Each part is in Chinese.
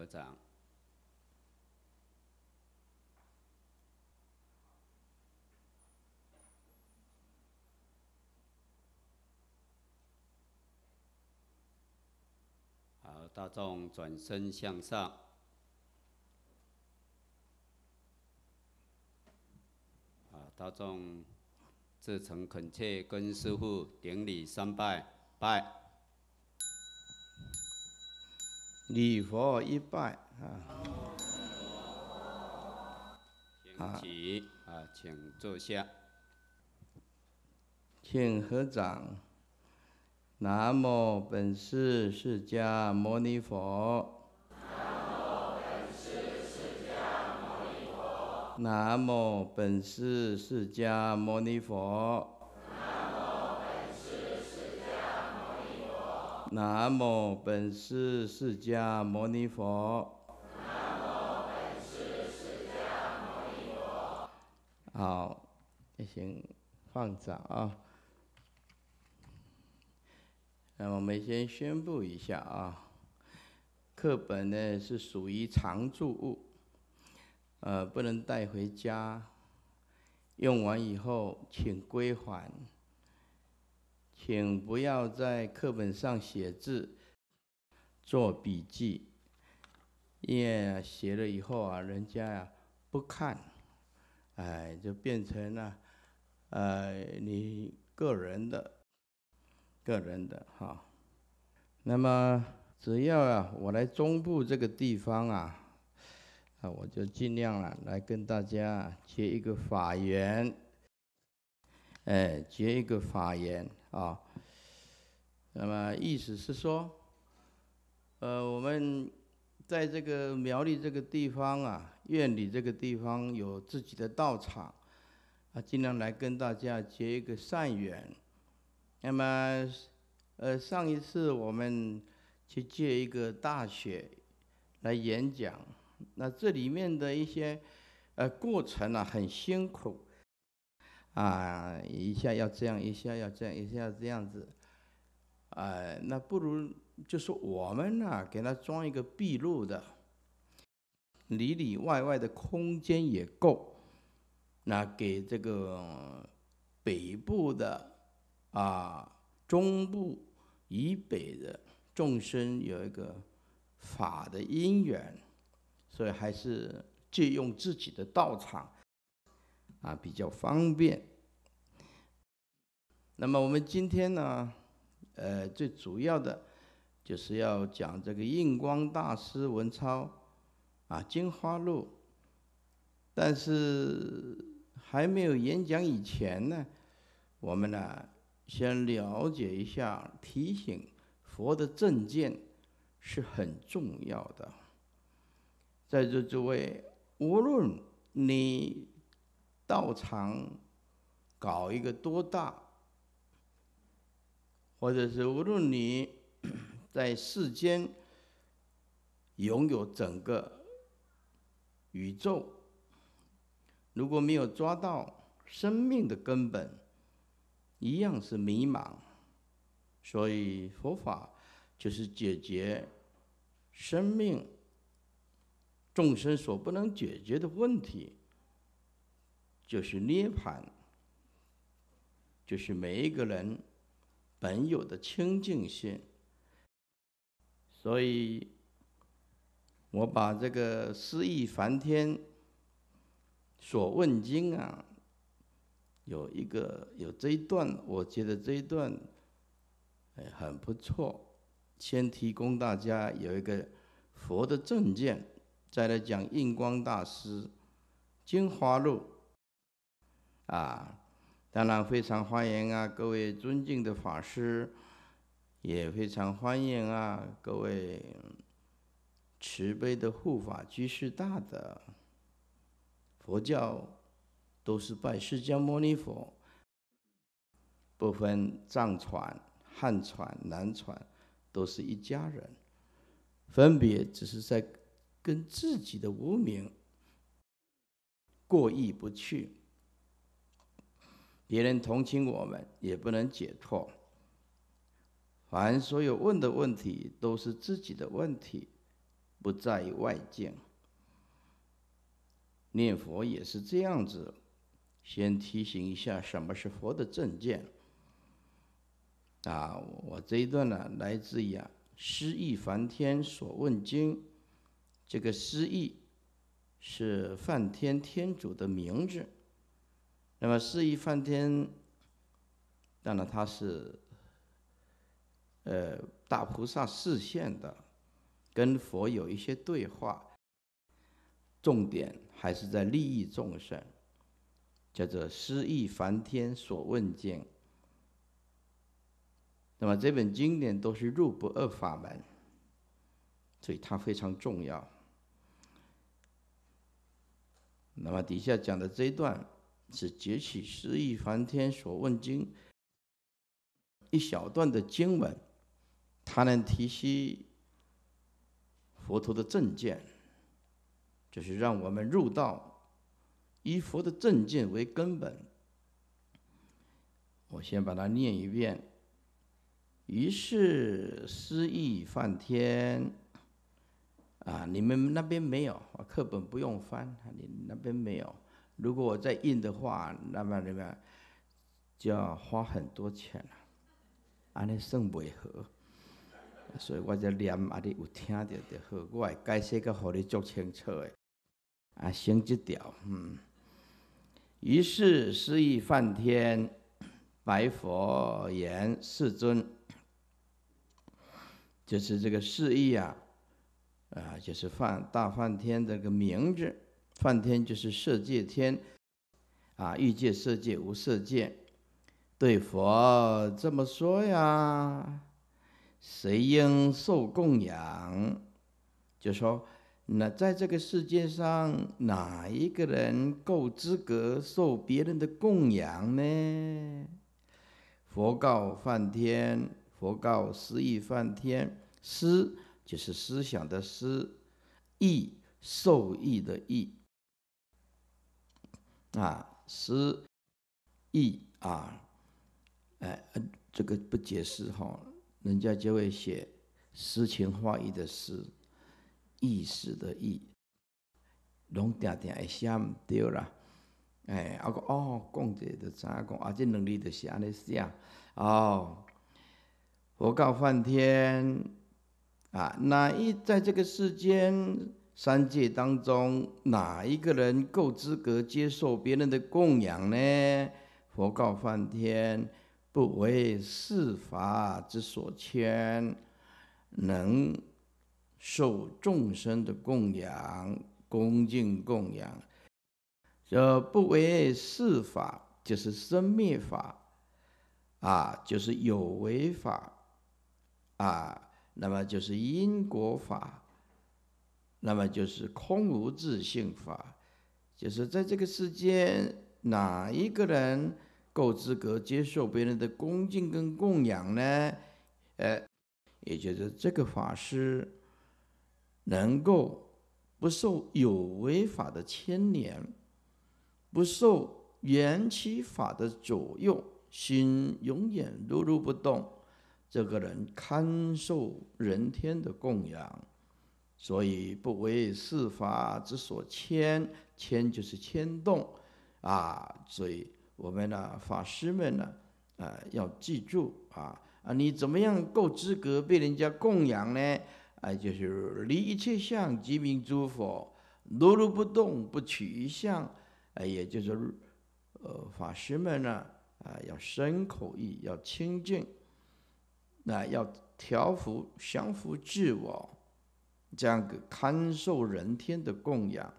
合掌。好，大众转身向上。啊，大众至诚恳切，跟师父顶礼三拜，拜。礼佛一拜啊！请起啊，请坐下，请合掌。南无本师释迦牟尼佛。南无本师释迦牟尼佛。南无本师释迦牟尼佛。南无本师释迦牟尼佛。南无本师释迦牟尼佛。好，行，放早啊。那我们先宣布一下啊，课本呢是属于常驻物，呃，不能带回家，用完以后请归还。请不要在课本上写字、做笔记，因为写了以后啊，人家啊不看，哎，就变成了呃你个人的、个人的哈。那么只要啊我来中部这个地方啊，啊我就尽量啊来跟大家结一个法缘。哎，接一个法言啊。那么意思是说，呃，我们在这个苗栗这个地方啊，院里这个地方有自己的道场啊，尽量来跟大家结一个善缘。那么，呃，上一次我们去借一个大学来演讲，那这里面的一些呃过程啊，很辛苦。啊，一下要这样，一下要这样，一下要这样子，哎，那不如就说我们呢，给他装一个闭路的，里里外外的空间也够，那给这个北部的啊中部以北的众生有一个法的因缘，所以还是借用自己的道场。啊，比较方便。那么我们今天呢，呃，最主要的就是要讲这个印光大师文钞啊，《金花录》。但是还没有演讲以前呢，我们呢先了解一下，提醒佛的正见是很重要的。在座诸位，无论你。道场搞一个多大，或者是无论你 在世间拥有整个宇宙，如果没有抓到生命的根本，一样是迷茫。所以佛法就是解决生命众生所不能解决的问题。就是涅槃，就是每一个人本有的清净心。所以，我把这个《思意梵天所问经》啊，有一个有这一段，我觉得这一段哎很不错，先提供大家有一个佛的证件，再来讲印光大师《精华录》。啊，当然非常欢迎啊！各位尊敬的法师，也非常欢迎啊！各位慈悲的护法居士，大德。佛教都是拜释迦牟尼佛，不分藏传、汉传、南传，都是一家人，分别只是在跟自己的无名过意不去。别人同情我们也不能解脱。凡所有问的问题都是自己的问题，不在于外境。念佛也是这样子，先提醒一下什么是佛的正见。啊，我这一段呢来自《于啊《诗意梵天所问经》，这个诗意是梵天天主的名字。那么释义梵天，当然他是，呃，大菩萨示现的，跟佛有一些对话。重点还是在利益众生，叫做释意梵天所问经。那么这本经典都是入不二法门，所以它非常重要。那么底下讲的这一段。是劫起失意梵天所问经。一小段的经文，它能提息佛陀的正见。就是让我们入道，以佛的正见为根本。我先把它念一遍。于是失意梵天，啊，你们那边没有课本，不用翻，你那边没有。如果我再印的话，那么你们就要花很多钱了。阿弥圣悲合。所以我就念阿弥有听着就好，我会解释个，给你做清楚的。啊，先这条，嗯，于是释义梵天白佛言：“世尊，就是这个释义啊，啊，就是梵大梵天这个名字。”梵天就是色界天，啊，欲界、色界、无色界，对佛这么说呀？谁应受供养？就说那在这个世界上，哪一个人够资格受别人的供养呢？佛告梵天，佛告思义梵天，思就是思想的思，义受益的义。啊，诗意啊，哎，这个不解释哈，人家就会写诗情画意的诗，意思的意，拢定定会写毋对啦。哎，啊，讲哦，讲者就影讲，啊，即能力就写安尼写，哦，佛告梵天啊，那一在这个世间。三界当中，哪一个人够资格接受别人的供养呢？佛告梵天：“不为世法之所牵，能受众生的供养，恭敬供养。这不为世法，就是生灭法啊，就是有为法啊，那么就是因果法。”那么就是空无自性法，就是在这个世间，哪一个人够资格接受别人的恭敬跟供养呢？呃，也就是这个法师能够不受有为法的牵连，不受缘起法的左右，心永远如如不动，这个人堪受人天的供养。所以不为世法之所牵，牵就是牵动，啊，所以我们呢，法师们呢，啊，要记住啊啊，你怎么样够资格被人家供养呢？啊，就是离一切相，即名诸佛，如如不动，不取一相，哎，也就是，呃，法师们呢，啊，要深口意，要清净，那要调伏，降伏自我。这样个堪受人天的供养，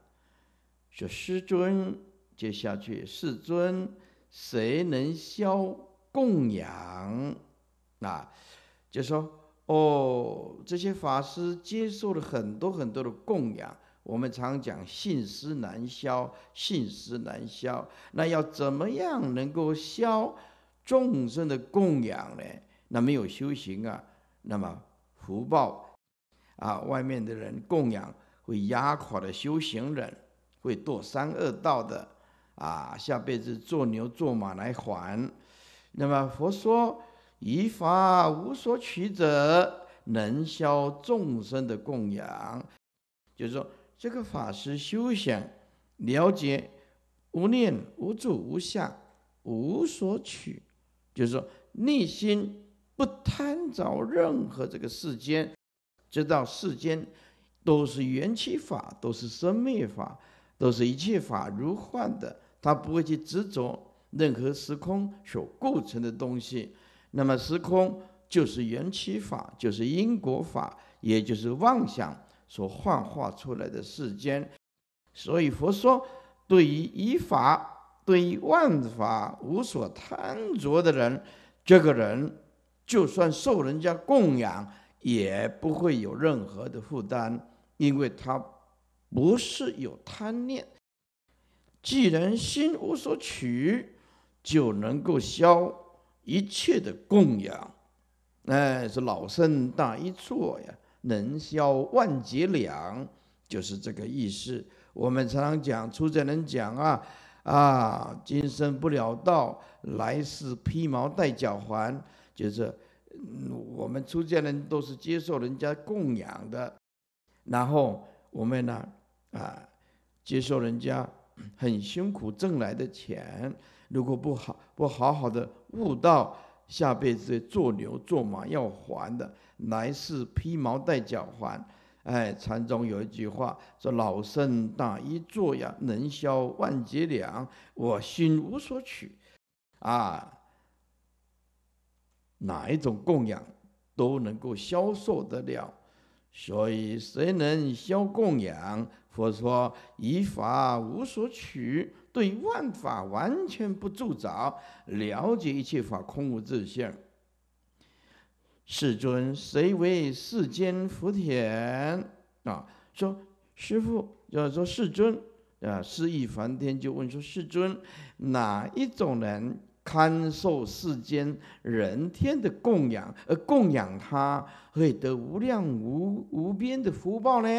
说师尊接下去，师尊谁能消供养啊？就说哦，这些法师接受了很多很多的供养。我们常讲信施难消，信施难消。那要怎么样能够消众生的供养呢？那没有修行啊，那么福报。啊，外面的人供养会压垮的修行人，会堕三恶道的啊！下辈子做牛做马来还。那么佛说，依法无所取者，能消众生的供养。就是说，这个法师修行了解无念、无住、无相、无所取，就是说内心不贪着任何这个世间。知道世间都是缘起法，都是生灭法，都是一切法如幻的，他不会去执着任何时空所构成的东西。那么，时空就是缘起法，就是因果法，也就是妄想所幻化出来的世间。所以，佛说，对于一法、对于万法无所贪着的人，这个人就算受人家供养。也不会有任何的负担，因为他不是有贪念。既然心无所取，就能够消一切的供养。哎，是老僧大一坐呀，能消万劫两，就是这个意思。我们常常讲出家人讲啊啊，今生不了道，来世披毛戴脚环，就是。嗯，我们出家人都是接受人家供养的，然后我们呢，啊，接受人家很辛苦挣来的钱，如果不好不好好的悟道，下辈子做牛做马要还的，来世披毛戴角还。哎，禅宗有一句话说：“老僧打一坐呀，能消万劫粮，我心无所取。”啊。哪一种供养都能够消受得了，所以谁能消供养，佛说以法无所取，对万法完全不铸着，了解一切法空无自性。世尊，谁为世间福田？啊，说师父，就是说世尊，啊，释意梵天就问说世尊，哪一种人？堪受世间人天的供养，而供养他会得无量无无边的福报呢？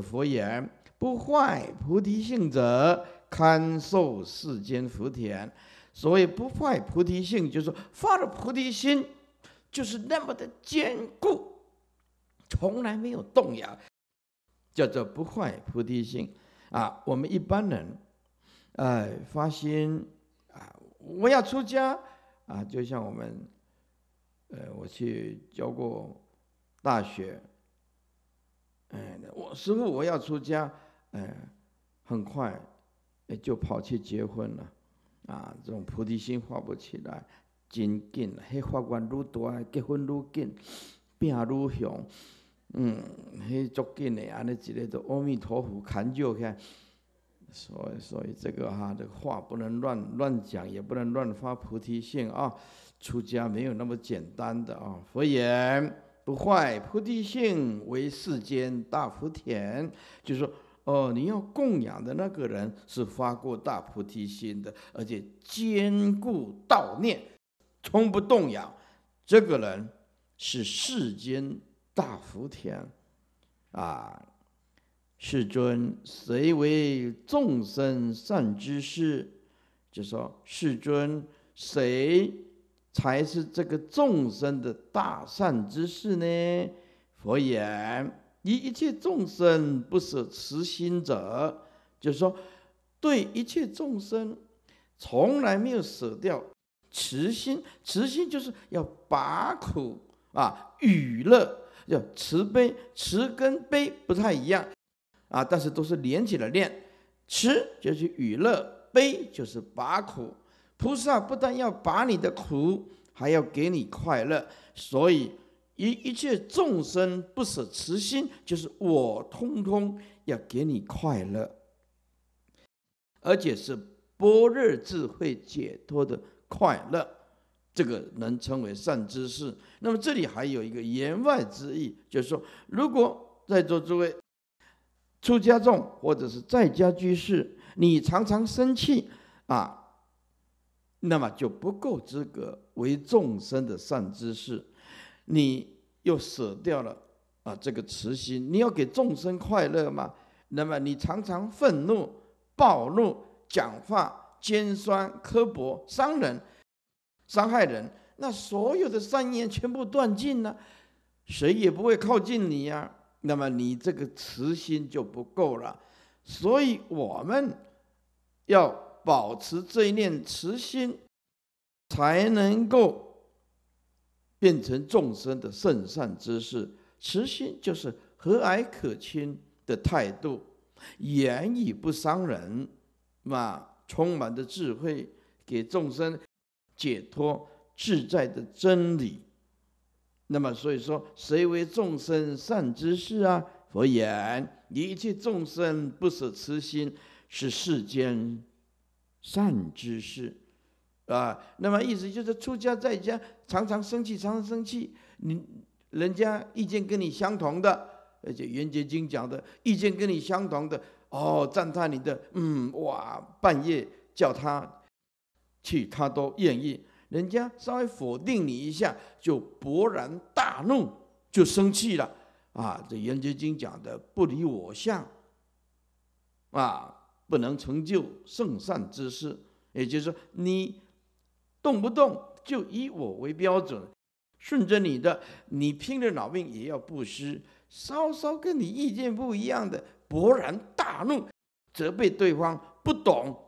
佛言：不坏菩提性者，堪受世间福田。所谓不坏菩提性，就是发了菩提心，就是那么的坚固，从来没有动摇，叫做不坏菩提心。啊，我们一般人，哎，发心。我要出家啊！就像我们，呃，我去教过大学。嗯，我师父我要出家，哎，很快，就跑去结婚了，啊，这种菩提心化不起来，紧紧，那法官愈大，结婚愈紧，变愈凶，嗯，迄足紧的，安尼一个都，阿弥陀佛，砍住看。所以，所以这个哈，这个话不能乱乱讲，也不能乱发菩提心啊。出家没有那么简单的啊。佛言不坏菩提心为世间大福田，就是说，哦，你要供养的那个人是发过大菩提心的，而且坚固道念，从不动摇，这个人是世间大福田啊。世尊，谁为众生善之事？就说世尊谁才是这个众生的大善之事呢？佛言：以一切众生不舍慈心者，就是说对一切众生从来没有舍掉慈心。慈心就是要拔苦啊，与乐，要慈悲。慈跟悲不太一样。啊！但是都是连起来练，慈就是娱乐，悲就是拔苦。菩萨不但要把你的苦，还要给你快乐。所以一一切众生不舍慈心，就是我通通要给你快乐，而且是般若智慧解脱的快乐。这个能称为善知识。那么这里还有一个言外之意，就是说，如果在座诸位。出家众或者是在家居士，你常常生气啊，那么就不够资格为众生的善知识。你又舍掉了啊这个慈心，你要给众生快乐嘛？那么你常常愤怒、暴怒、讲话尖酸刻薄、伤人、伤害人，那所有的善念全部断尽了，谁也不会靠近你呀。那么你这个慈心就不够了，所以我们要保持这一念慈心，才能够变成众生的圣善之事。慈心就是和蔼可亲的态度，言语不伤人嘛，充满着智慧，给众生解脱自在的真理。那么所以说，谁为众生善知识啊？佛言：一切众生不舍慈心，是世间善知识啊。那么意思就是，出家在家常常生气，常常生气。你人家意见跟你相同的，而且《圆觉经》讲的意见跟你相同的哦，赞叹你的。嗯，哇，半夜叫他去，他都愿意。人家稍微否定你一下，就勃然大怒，就生气了啊！这圆觉经讲的“不离我相”，啊，不能成就圣善之事。也就是说，你动不动就以我为标准，顺着你的，你拼了老命也要布施。稍稍跟你意见不一样的，勃然大怒，责备对方不懂。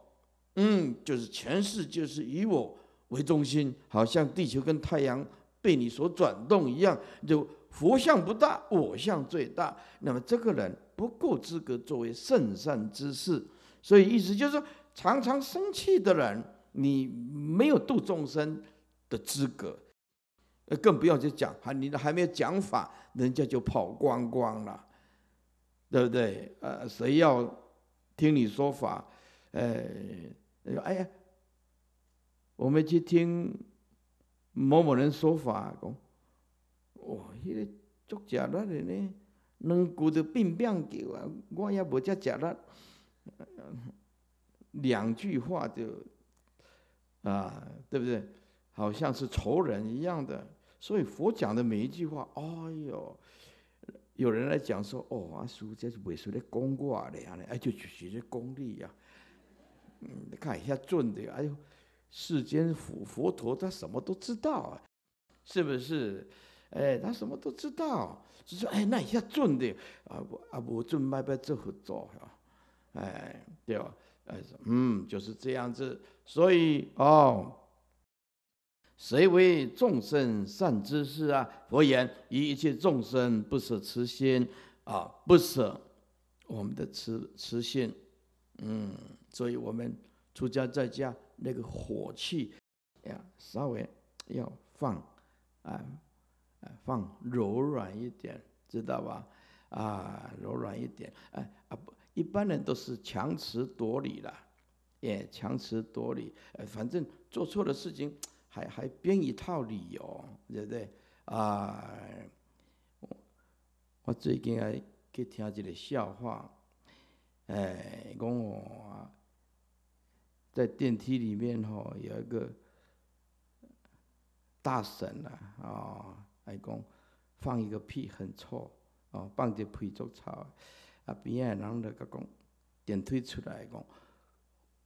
嗯，就是前世就是以我。为中心，好像地球跟太阳被你所转动一样，就佛像不大，我像最大。那么这个人不够资格作为圣善之士，所以意思就是说，常常生气的人，你没有度众生的资格，呃，更不要去讲还你还没有讲法，人家就跑光光了，对不对？呃，谁要听你说法？呃，哎呀。我们去听某某人说法，讲哇，迄个足食了的呢，能过的变变狗啊！我也不遮食了，两句话就啊，对不对？好像是仇人一样的。所以佛讲的每一句话，哎呦，有人来讲说，哦，阿叔这是为术的功过咧，啊咧，就就是些功力呀。嗯，你看一下准的，哎呦。世间佛佛陀他什么都知道，啊，是不是？哎，他什么都知道，就说哎，那一要准的啊！不啊不准，没这法做哈，哎，对吧？哎，嗯，就是这样子。所以哦，谁为众生善知识啊？佛言：以一切众生不舍慈心啊，不舍我们的慈慈心。嗯，所以我们出家在家。那个火气呀，稍微要放，啊，啊，放柔软一点，知道吧？啊，柔软一点，哎，啊，不，一般人都是强词夺理啦。也强词夺理，反正做错了事情还还编一套理由，对不对？啊，我最近还去听一个笑话，哎，讲我。在电梯里面吼，有一个大婶啊，啊，来讲放一个屁，很臭，哦，放只屁足臭，啊，边仔人就甲讲，电梯出来讲，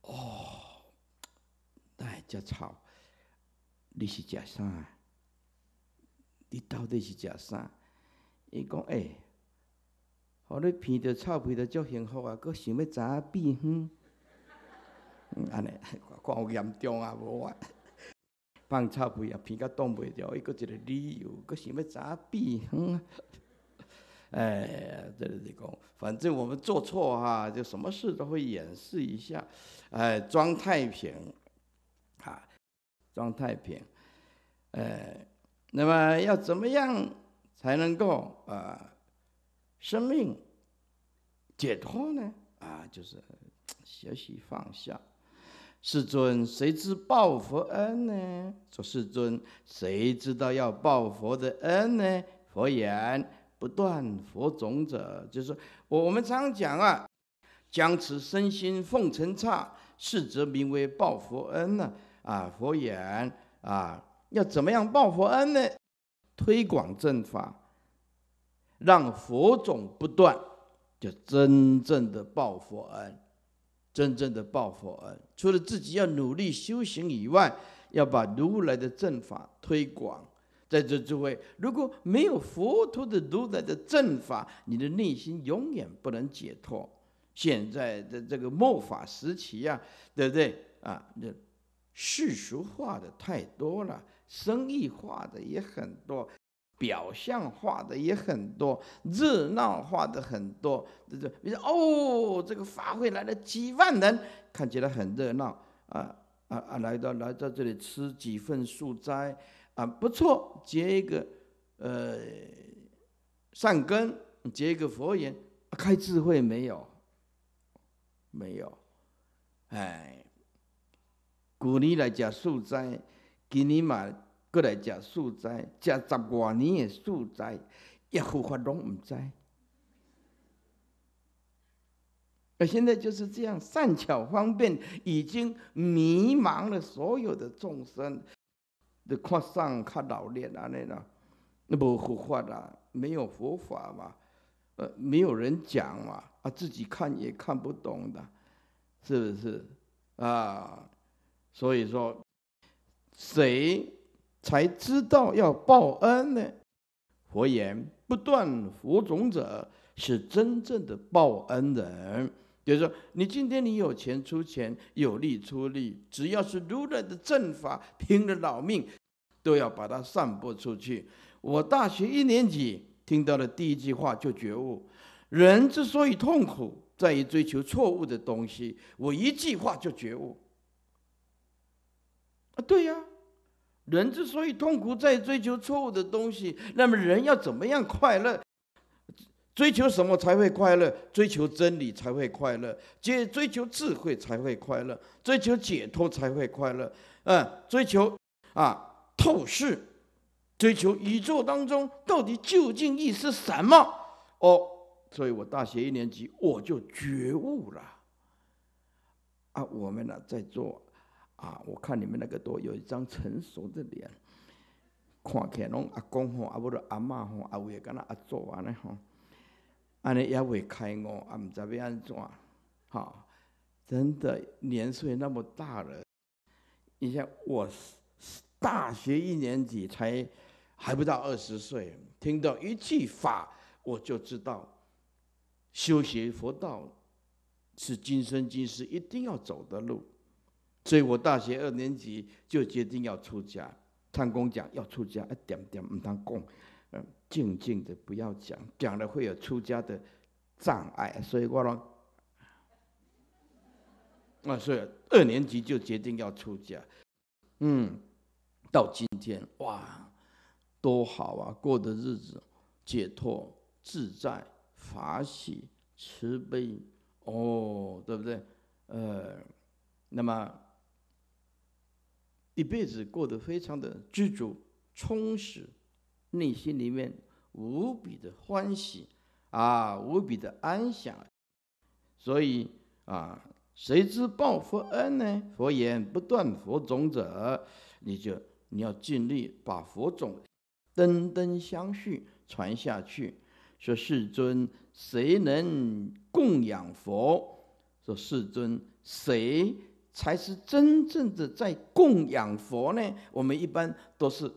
哦，那也只臭，你是食啥？你到底是食啥？伊讲，哎，互你闻到臭屁就足幸福啊，佫想要知影避哼。嗯，安尼，看好严重啊，无啊，放臭屁啊，屁都挡袂牢，伊个一个理由，搁想要咋比，嗯，哎，就是这个，反正我们做错哈，就什么事都会掩饰一下，哎，装太平，啊，装太平，哎，那么要怎么样才能够啊，生命解脱呢？啊，就是学 习放下。世尊，谁知报佛恩呢？说世尊，谁知道要报佛的恩呢？佛言：不断佛种者，就是我。我们常讲啊，将此身心奉承差，是则名为报佛恩了。啊，佛言：啊，要怎么样报佛恩呢？推广正法，让佛种不断，就真正的报佛恩。真正的报佛恩，除了自己要努力修行以外，要把如来的正法推广。在这诸位，如果没有佛陀的如来的正法，你的内心永远不能解脱。现在的这个末法时期呀，对不对啊？这世俗化的太多了，生意化的也很多。表象化的也很多，热闹化的很多。这，你说哦，这个法会来了几万人，看起来很热闹啊啊啊，来到来到这里吃几份素斋，啊不错，结一个呃善根，结一个佛缘，开智慧没有？没有，哎，鼓励来讲素斋，给你买。过来吃素斋，吃十外年诶素斋，一佛法拢唔斋。而现在就是这样善巧方便，已经迷茫了所有的众生。你看上看老练啊，那那，那不佛法啦，没有佛法嘛，呃，没有人讲嘛，啊，自己看也看不懂的，是不是啊？所以说，谁？才知道要报恩呢。佛言：不断佛种者，是真正的报恩人。就是说，你今天你有钱出钱，有力出力，只要是如来的正法，拼了老命都要把它散播出去。我大学一年级听到了第一句话就觉悟：人之所以痛苦，在于追求错误的东西。我一句话就觉悟。啊，对呀。人之所以痛苦，在追求错误的东西。那么人要怎么样快乐？追求什么才会快乐？追求真理才会快乐。接追求智慧才会快乐。追求解脱才会快乐。嗯，追求啊，透视，追求宇宙当中到底究竟意思什么？哦，所以我大学一年级我就觉悟了。啊，我们呢在做。啊！我看你们那个都有一张成熟的脸，看起来拢阿公吼、阿的阿嬷吼，阿伟跟他阿做完了吼，阿尼也会开我，阿毋知要安怎？哈！真的年岁那么大了，你像我大学一年级才还不到二十岁，听到一句法，我就知道修学佛道是今生今世一定要走的路。所以我大学二年级就决定要出家，唱功讲要出家，一点点唔当功，嗯，静静的不要讲，讲了会有出家的障碍，所以我说，啊，所以二年级就决定要出家，嗯，到今天哇，多好啊，过的日子解脱自在、法喜慈悲，哦，对不对？呃，那么。一辈子过得非常的知足充实，内心里面无比的欢喜啊，无比的安详。所以啊，谁知报佛恩呢？佛言：不断佛种者，你就你要尽力把佛种登登相续传下去。说世尊，谁能供养佛？说世尊，谁？才是真正的在供养佛呢。我们一般都是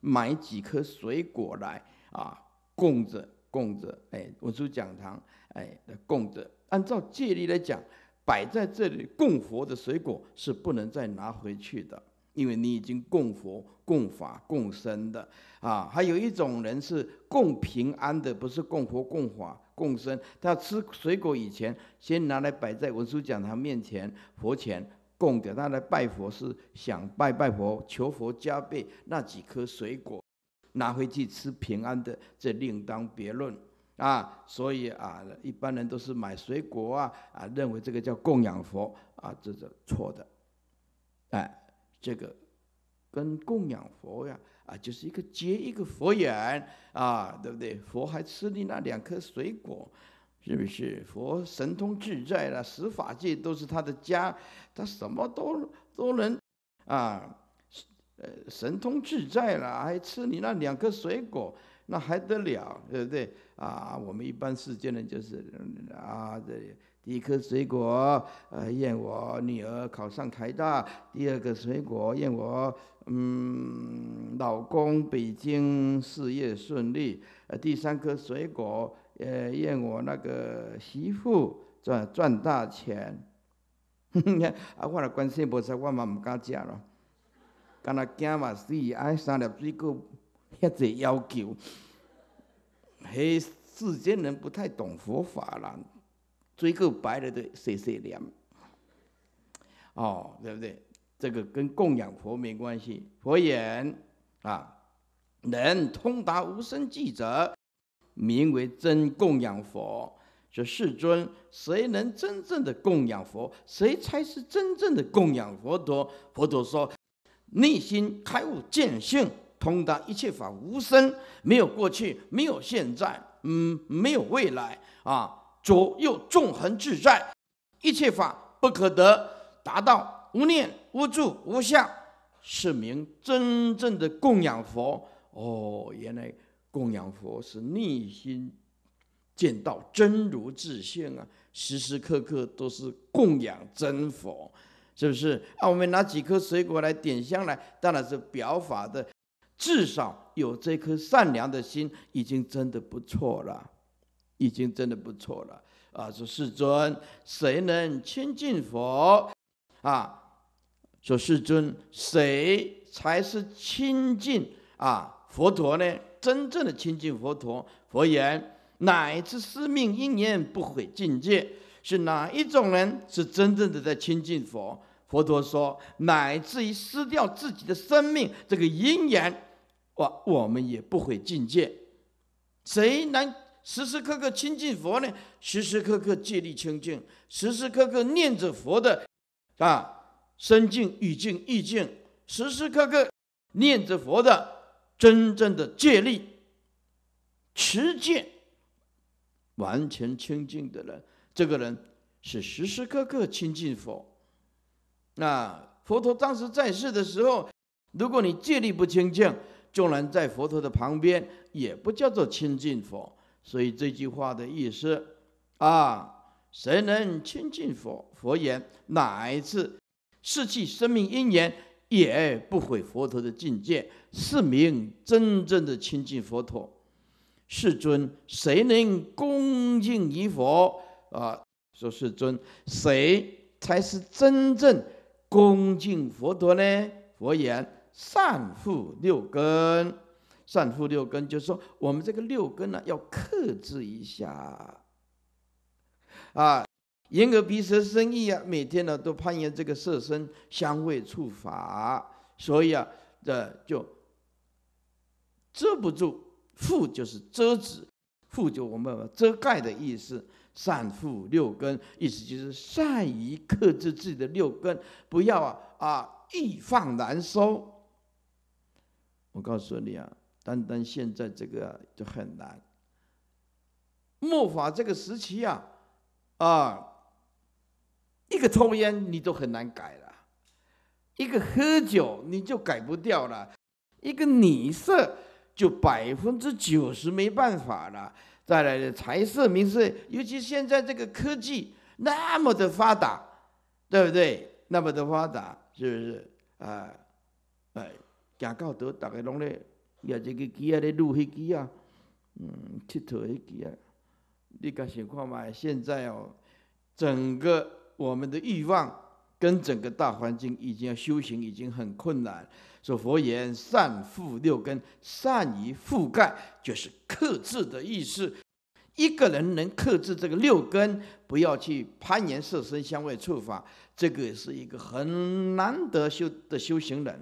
买几颗水果来啊，供着供着，哎，文殊讲堂，哎，供着。按照戒律来讲，摆在这里供佛的水果是不能再拿回去的。因为你已经供佛、供法、供身的啊，还有一种人是供平安的，不是供佛、供法、供身。他吃水果以前，先拿来摆在文殊讲堂面前佛前供给他来拜佛，是想拜拜佛求佛加倍那几颗水果，拿回去吃平安的，这另当别论啊。所以啊，一般人都是买水果啊啊，认为这个叫供养佛啊，这是错的，哎。这个跟供养佛呀，啊，就是一个接一个佛缘啊，对不对？佛还吃你那两颗水果，是不是？佛神通自在了，十法界都是他的家，他什么都都能啊，呃，神通自在了，还吃你那两颗水果，那还得了，对不对？啊，我们一般世间人就是啊，里。一颗水果，呃，愿我女儿考上台大；第二个水果，愿我嗯老公北京事业顺利；呃，第三颗水果，呃，愿我那个媳妇赚赚大钱。啊，我来关心菩萨，我嘛毋敢食咯，敢若惊嘛死，啊，三粒水果，遐济要求，嘿，世间人不太懂佛法啦。追个白的对，谁谁量，哦，对不对？这个跟供养佛没关系。佛言：“啊，能通达无生际者，名为真供养佛。”说世尊，谁能真正的供养佛？谁才是真正的供养佛陀？佛陀说：“内心开悟见性，通达一切法无生，没有过去，没有现在，嗯，没有未来啊。”左右纵横自在，一切法不可得，达到无念无住无相，是名真正的供养佛。哦，原来供养佛是内心见到真如自性啊，时时刻刻都是供养真佛，是不是？啊，我们拿几颗水果来点香来，当然是表法的，至少有这颗善良的心，已经真的不错了。已经真的不错了啊！说世尊，谁能亲近佛？啊，说世尊，谁才是亲近啊佛陀呢？真正的亲近佛陀，佛言乃至失命因缘不毁境界，是哪一种人是真正的在亲近佛？佛陀说，乃至于失掉自己的生命，这个因缘，我我们也不毁境界。谁能？时时刻刻亲近佛呢？时时刻刻借力清净，时时刻刻念着佛的啊身净语净意净，时时刻刻念着佛的真正的借力持戒，完全清净的人，这个人是时时刻刻亲近佛。那佛陀当时在世的时候，如果你戒力不清净，纵然在佛陀的旁边，也不叫做亲近佛。所以这句话的意思，啊，谁能亲近佛？佛言：哪一次失去生命因缘，也不毁佛陀的境界，是名真正的亲近佛陀。世尊，谁能恭敬于佛？啊，说世尊，谁才是真正恭敬佛陀呢？佛言：善护六根。善护六根，就是说我们这个六根呢，要克制一下啊，眼耳鼻舌身意啊，每天呢都攀缘这个色身、香味触法，所以啊，这就遮不住，富就是遮止，富就我们遮盖的意思。善护六根，意思就是善于克制自己的六根，不要啊啊，易放难收。我告诉你啊。单单现在这个就很难。末法这个时期啊，啊，一个抽烟你都很难改了，一个喝酒你就改不掉了，一个女色就百分之九十没办法了。再来的财色名色，尤其现在这个科技那么的发达，对不对？那么的发达是不是？啊，哎，讲高德大概容易。也这个机啊，你录飞机啊，嗯，佚佗飞机啊，你家想看卖？现在哦，整个我们的欲望跟整个大环境已经要修行，已经很困难。说佛言善覆六根，善于覆盖，就是克制的意思。一个人能克制这个六根，不要去攀岩、色身、香味触法，这个是一个很难得修的修行人。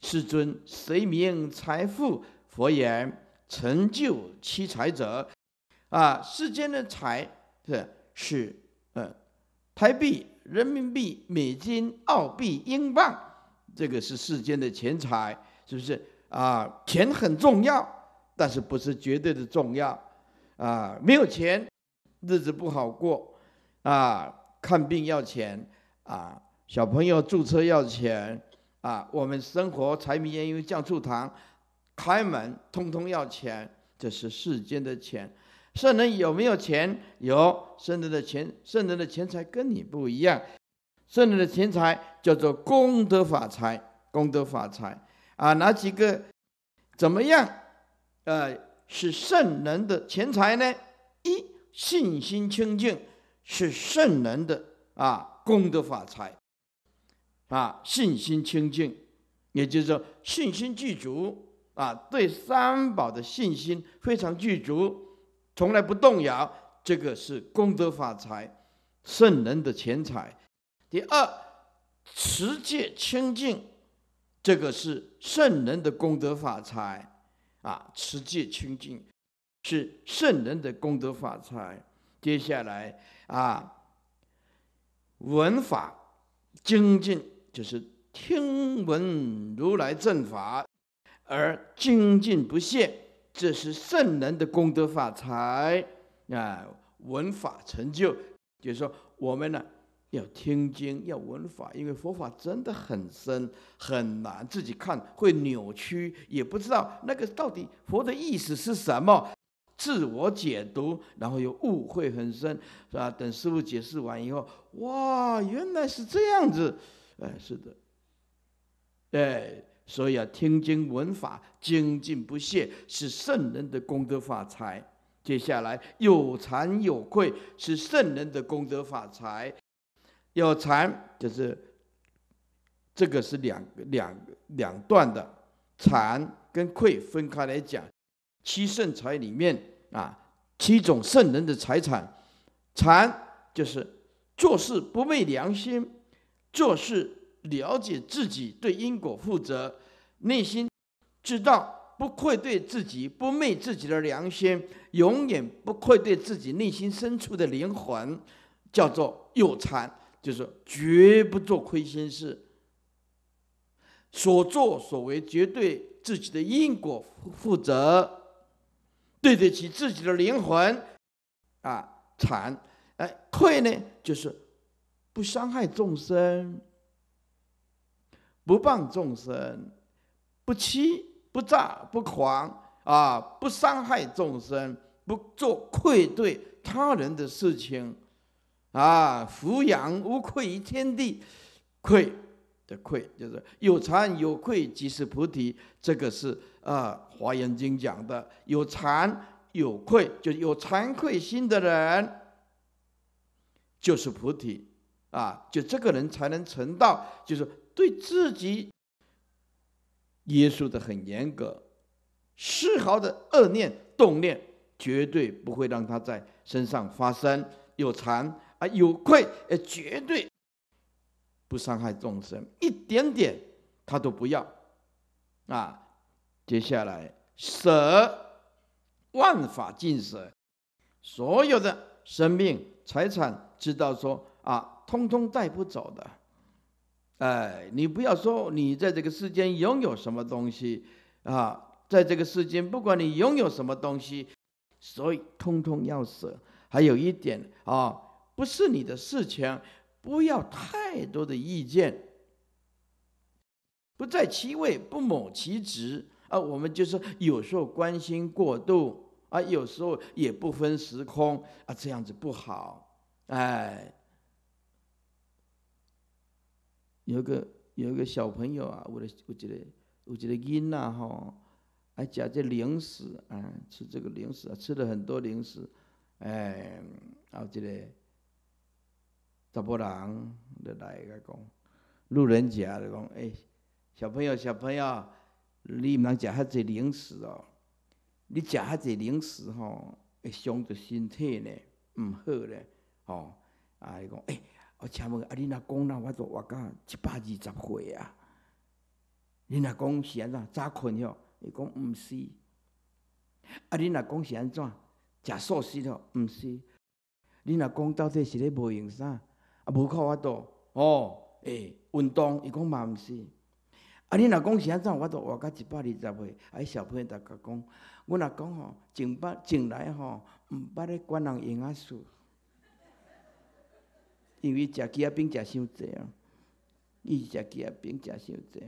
世尊谁名财富，佛言成就七财者，啊，世间的财是是呃，台币、人民币、美金、澳币、英镑，这个是世间的钱财，是不是啊？钱很重要，但是不是绝对的重要啊？没有钱，日子不好过，啊，看病要钱，啊，小朋友注册要钱。啊，我们生活柴米盐油酱醋糖，开门通通要钱，这是世间的钱。圣人有没有钱？有圣人的钱，圣人的钱财跟你不一样。圣人的钱财叫做功德法财，功德法财啊，哪几个怎么样？呃，是圣人的钱财呢？一信心清净是圣人的啊功德法财。啊，信心清净，也就是说信心具足啊，对三宝的信心非常具足，从来不动摇。这个是功德法财，圣人的钱财。第二，持戒清净，这个是圣人的功德法财啊，持戒清净是圣人的功德法财。接下来啊，文法精进。就是听闻如来正法而精进不懈，这是圣人的功德法财啊，闻法成就。就是说，我们呢要听经要闻法，因为佛法真的很深很难，自己看会扭曲，也不知道那个到底佛的意思是什么，自我解读，然后又误会很深，是吧？等师傅解释完以后，哇，原来是这样子。哎，是的。哎，所以啊，听经闻法，精进不懈，是圣人的功德法财。接下来有惭有愧，是圣人的功德法财。有惭就是这个是两两两段的，惭跟愧分开来讲。七圣财里面啊，七种圣人的财产，惭就是做事不昧良心。做事了解自己，对因果负责，内心知道不愧对自己，不昧自己的良心，永远不愧对自己内心深处的灵魂，叫做有禅，就是绝不做亏心事。所作所为绝对自己的因果负责，对得起自己的灵魂，啊，禅，哎，愧呢，就是。不伤害众生，不谤众生，不欺不诈不狂啊！不伤害众生，不做愧对他人的事情啊！抚养无愧于天地，愧的愧就是有惭有愧即是菩提，这个是啊《华严经》讲的，有惭有愧，就有惭愧心的人就是菩提。啊，就这个人才能成道，就是对自己约束的很严格，丝毫的恶念、动念绝对不会让他在身上发生。有惭啊，有愧，也绝对不伤害众生，一点点他都不要。啊，接下来舍万法尽舍，所有的生命、财产，知道说。啊，通通带不走的，哎，你不要说你在这个世间拥有什么东西，啊，在这个世间不管你拥有什么东西，所以通通要舍。还有一点啊，不是你的事情，不要太多的意见。不在其位，不谋其职。啊，我们就是有时候关心过度，啊，有时候也不分时空，啊，这样子不好，哎。有个有个小朋友啊，我我觉得我觉得因呐吼，爱嚼这零食啊，吃这个零食啊，吃了很多零食，哎，后即个，查甫人就来个讲，路人甲就讲，哎，小朋友小朋友，你唔能嚼遐些零食哦，你嚼遐些零食吼，会伤着身体呢，唔好呢，哦，啊，伊讲，哎。我请问，啊，恁若讲呢？我都活到一百二十岁啊！恁若讲是安怎？早困哟？伊讲毋是。啊，恁若讲是安怎？食素食了？毋是。恁若讲到底是咧无用啥？啊，无靠我多哦。诶，运动伊讲嘛毋是。啊，恁若讲是安怎？我都活到一百二十岁。阿小朋友逐个讲，我若讲吼，从不从来吼？毋捌咧管人闲啊事。因为食鸡鸭饼食伤侪啊，伊食鸡鸭饼食伤侪。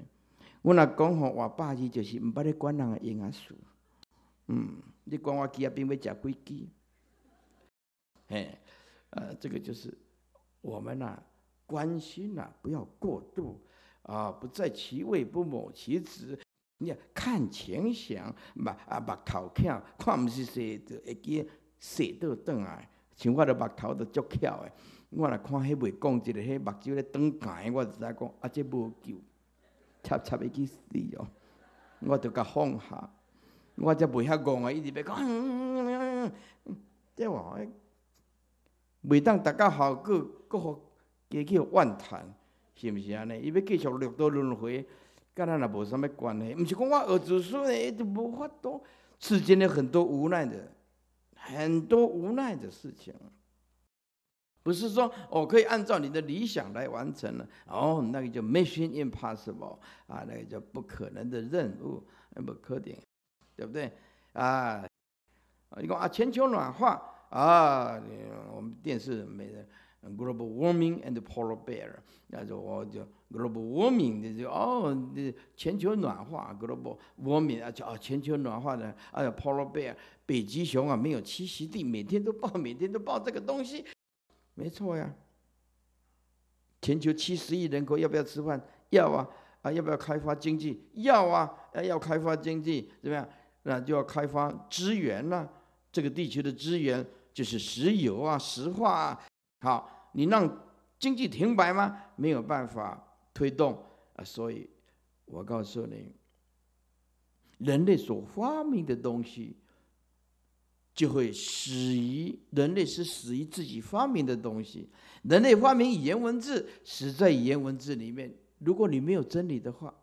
我若讲吼，我爸伊就是毋捌咧管人个啊事。嗯，你管我鸡鸭饼要食几鸡？嘿，呃，这个就是我们呐，关心呐，不要过度啊，不在其位不谋其职。你看，看钱想，目啊目头看，看唔是说就会记舍得顿来，像我的目头都足巧诶。我来看，迄袂讲，一个迄目睭咧瞪大，我就知讲，啊，这无救，插插袂去死哦！我就甲放下。我则袂遐讲啊，伊就白讲，即话袂当大家好，个个加去妄谈，是毋是安尼？伊要继续六道轮回，甲咱也无啥物关系。毋是讲我儿子孙，诶，就无法度，世间呢很多无奈的，很多无奈的事情。不是说哦，可以按照你的理想来完成了哦，那个叫 “mission impossible” 啊，那个叫不可能的任务，那不可能，对不对？啊，你看，啊，全球暖化啊，我们电视没人 “global warming and polar bear”，那就我就 “global warming” 的就哦，全球暖化 “global warming” 啊，叫全球暖化的，哎呀，polar bear 北极熊啊没有栖息地，每天都抱，每天都抱这个东西。没错呀，全球七十亿人口要不要吃饭？要啊啊！要不要开发经济？要啊！要开发经济怎么样？那就要开发资源呐。这个地区的资源就是石油啊、石化啊。好，你让经济停摆吗？没有办法推动啊。所以，我告诉你，人类所发明的东西。就会死于人类是死于自己发明的东西。人类发明语言文字，死在语言文字里面。如果你没有真理的话，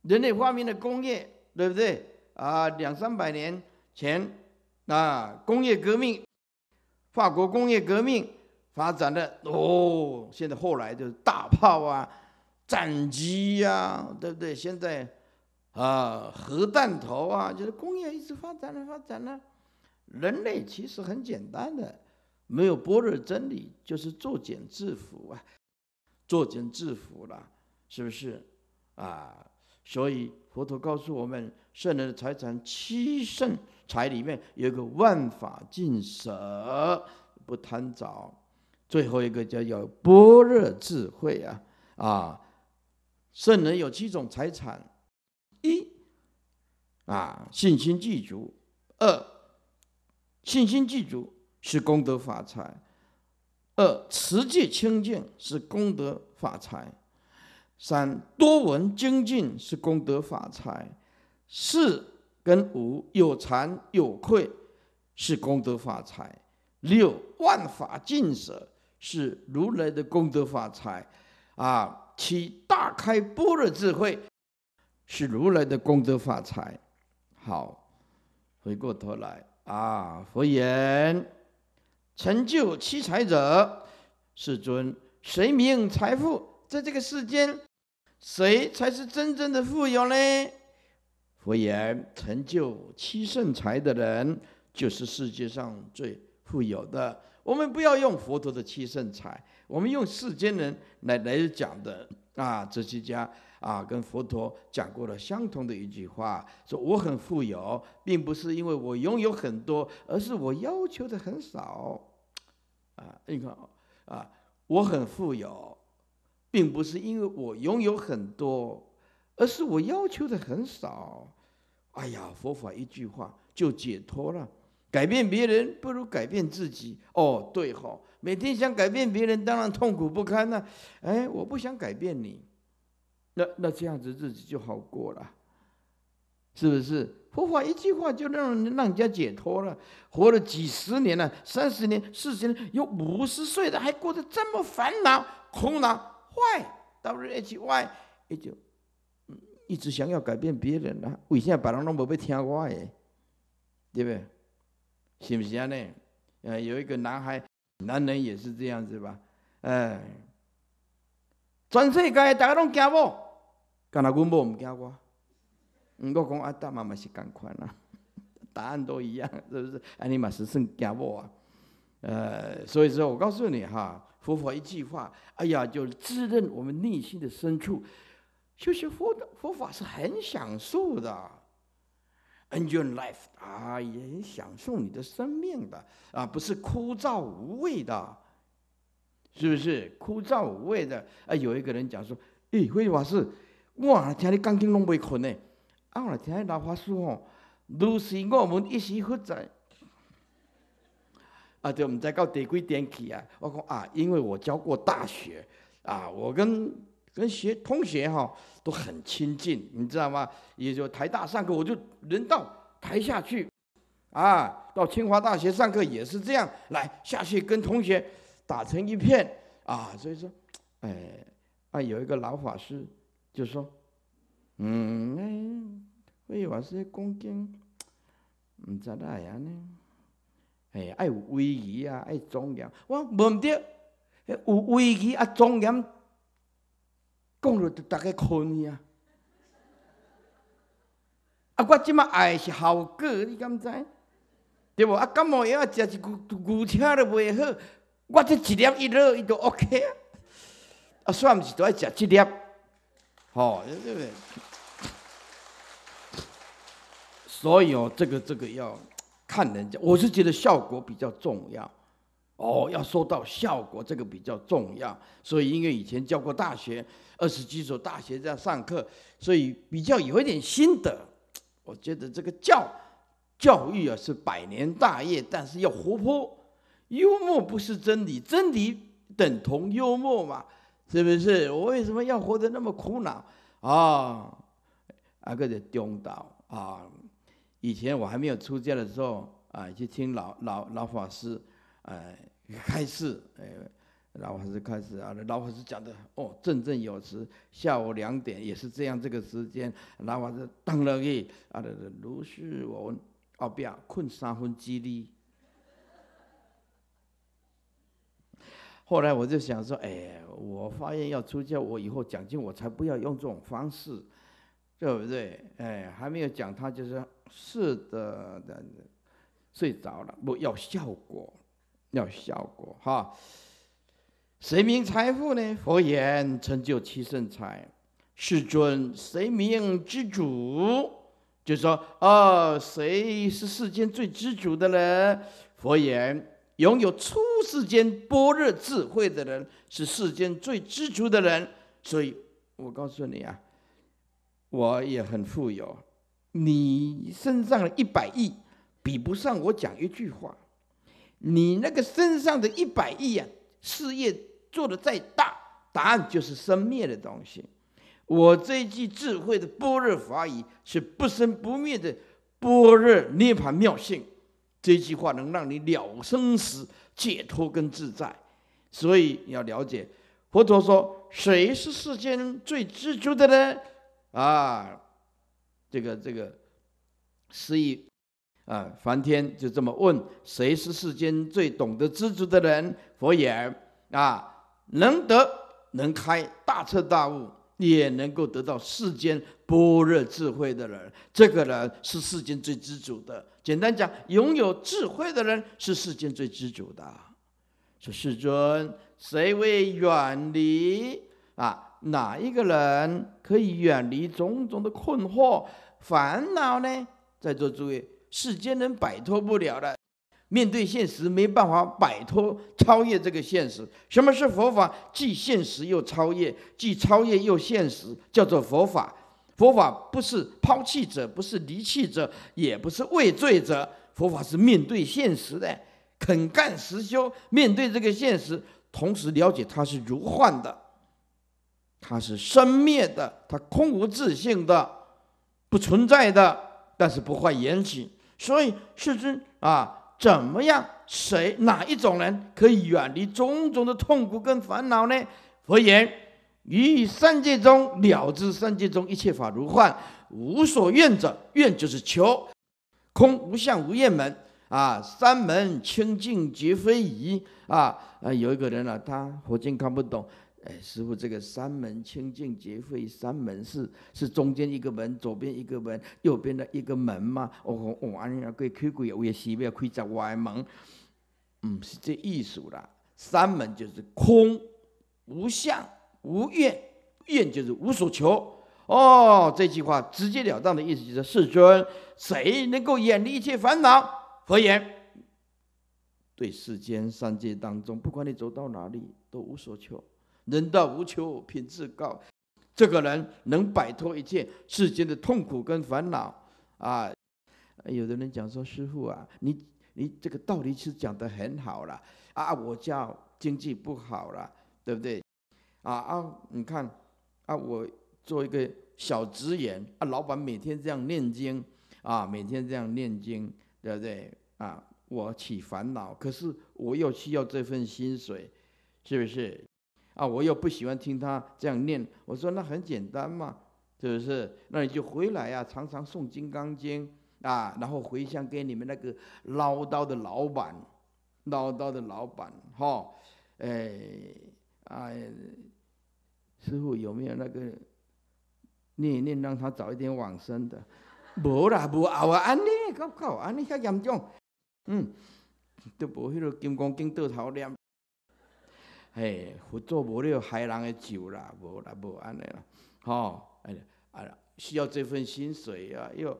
人类发明了工业，对不对？啊，两三百年前，那工业革命，法国工业革命发展的哦，现在后来就是大炮啊，战机呀，对不对？现在。啊，核弹头啊，就是工业一直发展了，发展了，人类其实很简单的，没有般若真理，就是作茧自缚啊，作茧自缚了，是不是？啊，所以佛陀告诉我们，圣人的财产七圣财里面有个万法尽舍，不贪着，最后一个叫叫般若智慧啊啊，圣人有七种财产。啊，信心具足；二，信心具足是功德法财；二，持戒清净是功德法财；三，多闻精进是功德法财；四跟五有惭有愧是功德法财；六，万法尽舍是如来的功德法财；啊，七大开般若智慧是如来的功德法财。好，回过头来啊！佛言：成就七财者，世尊，谁名财富，在这个世间，谁才是真正的富有呢？佛言：成就七圣财的人，就是世界上最富有的。我们不要用佛陀的七圣财，我们用世间人来来讲的啊，这些家。啊，跟佛陀讲过了相同的一句话，说我很富有，并不是因为我拥有很多，而是我要求的很少。啊，你看啊，我很富有，并不是因为我拥有很多，而是我要求的很少。哎呀，佛法一句话就解脱了，改变别人不如改变自己。哦，对哦，每天想改变别人，当然痛苦不堪了。哎，我不想改变你。那那这样子日子就好过了，是不是？佛法一句话就让人让人家解脱了。活了几十年了，三十年、四十年，有五十岁的还过得这么烦恼、苦恼、坏？Why？也就一直想要改变别人啊？为什么别人拢没要听我诶？对不对？是不是啊？呢？呃，有一个男孩，男人也是这样子吧？哎，全世界大家都讲无。加拿大我毋教过，我讲啊，大妈妈是刚款啊，答案都一样，是不是？安你嘛是算惊我啊？呃，所以说我告诉你哈，佛法一句话，哎呀，就滋润我们内心的深处。修学佛的佛法是很享受的，enjoy life 啊，也享受你的生命的啊，不是枯燥无味的，是不是？枯燥无味的？啊，有一个人讲说，诶，慧法师。哇！听你讲经拢袂困呢，啊！听老法师吼，如是我们一时负债，啊，就我们在搞德贵点起啊。我讲啊，因为我教过大学啊，我跟跟学同学哈都很亲近，你知道吗？也就台大上课我就轮到台下去啊，到清华大学上课也是这样，来下去跟同学打成一片啊。所以说，哎，啊，有一个老法师。就说，嗯，哎，所以话是恭敬，唔知哪样呢？哎，爱有维吉啊，爱庄严，我冇唔迄有维吉啊，庄严，讲了就大家困去啊。啊，我即麦爱是效果，你敢知？对无？啊，感冒药啊，食一句，牛车都袂好，我这一粒一落，伊都 O K 啊。啊，煞毋是都爱食一粒。好，对不对？所以哦，这个这个要看人家，我是觉得效果比较重要。哦，要说到效果，这个比较重要。所以因为以前教过大学，二十几所大学在上课，所以比较有一点心得。我觉得这个教教育啊是百年大业，但是要活泼，幽默不是真理，真理等同幽默嘛。是不是我为什么要活得那么苦恼啊？啊，个的中道啊，以前我还没有出家的时候啊，去听老老老法师哎开示，哎老法师开始啊，老法师讲的哦，振振有词。下午两点也是这样，这个时间老法师当了议，啊，如是我哦，不要困三分之力。后来我就想说，哎，我发言要出家，我以后讲经，我才不要用这种方式，对不对？哎，还没有讲，他就是是的，睡着了。不要效果，要效果哈。谁名财富呢？佛言成就七圣财。世尊，谁名之主？就说哦，谁是世间最知足的人？佛言。拥有出世间般若智慧的人，是世间最知足的人。所以，我告诉你啊，我也很富有。你身上的一百亿，比不上我讲一句话。你那个身上的一百亿啊，事业做的再大，答案就是生灭的东西。我这一句智慧的般若法语，是不生不灭的般若涅盘妙性。这句话能让你了生死、解脱跟自在，所以要了解。佛陀说：“谁是世间最知足的呢？”啊，这个这个，所以啊，梵天就这么问：“谁是世间最懂得知足的人？”佛言：“啊，能得能开，大彻大悟。”也能够得到世间般若智慧的人，这个人是世间最知足的。简单讲，拥有智慧的人是世间最知足的。说世尊，谁为远离啊？哪一个人可以远离种种的困惑、烦恼呢？在座诸位，世间人摆脱不了的。面对现实，没办法摆脱、超越这个现实。什么是佛法？既现实又超越，既超越又现实，叫做佛法。佛法不是抛弃者，不是离弃者，也不是畏罪者。佛法是面对现实的，肯干实修，面对这个现实，同时了解它是如幻的，它是生灭的，它空无自性的，不存在的，但是不坏言行。所以世尊啊。怎么样？谁哪一种人可以远离种种的痛苦跟烦恼呢？佛言：于三界中了知三界中一切法如幻，无所愿者，愿就是求，空无相无厌门啊。三门清净皆非仪啊啊！有一个人啊，他佛经看不懂。哎，师傅，这个三门清净结会三门是是中间一个门，左边一个门，右边的一个门吗？哦哦，安呀，个开鬼我也希要开在外门，嗯，是这意思啦。三门就是空、无相、无愿，愿就是无所求。哦，这句话直截了当的意思就是：世尊，谁能够远离一切烦恼？佛言？对世间三界当中，不管你走到哪里，都无所求。人到无求，品质高。这个人能摆脱一切世间的痛苦跟烦恼啊！有的人讲说：“师傅啊，你你这个道理是讲的很好了啊！我家经济不好了，对不对？啊啊，你看啊，我做一个小职员啊，老板每天这样念经啊，每天这样念经，对不对？啊，我起烦恼，可是我又需要这份薪水，是不是？”啊，我又不喜欢听他这样念。我说那很简单嘛，是不是？那你就回来呀，常常诵金刚经啊，然后回向给你们那个唠叨的老板，唠叨的老板哈。哎啊，师傅有没有那个念一念，让他早一点往生的？没啦，不啊，我安利搞搞，安利下严重，嗯，都无迄个金刚经到头念。哎，佛祖无了害人的酒了，无啦无安尼啦，吼，哎，啊，需要这份薪水啊，又，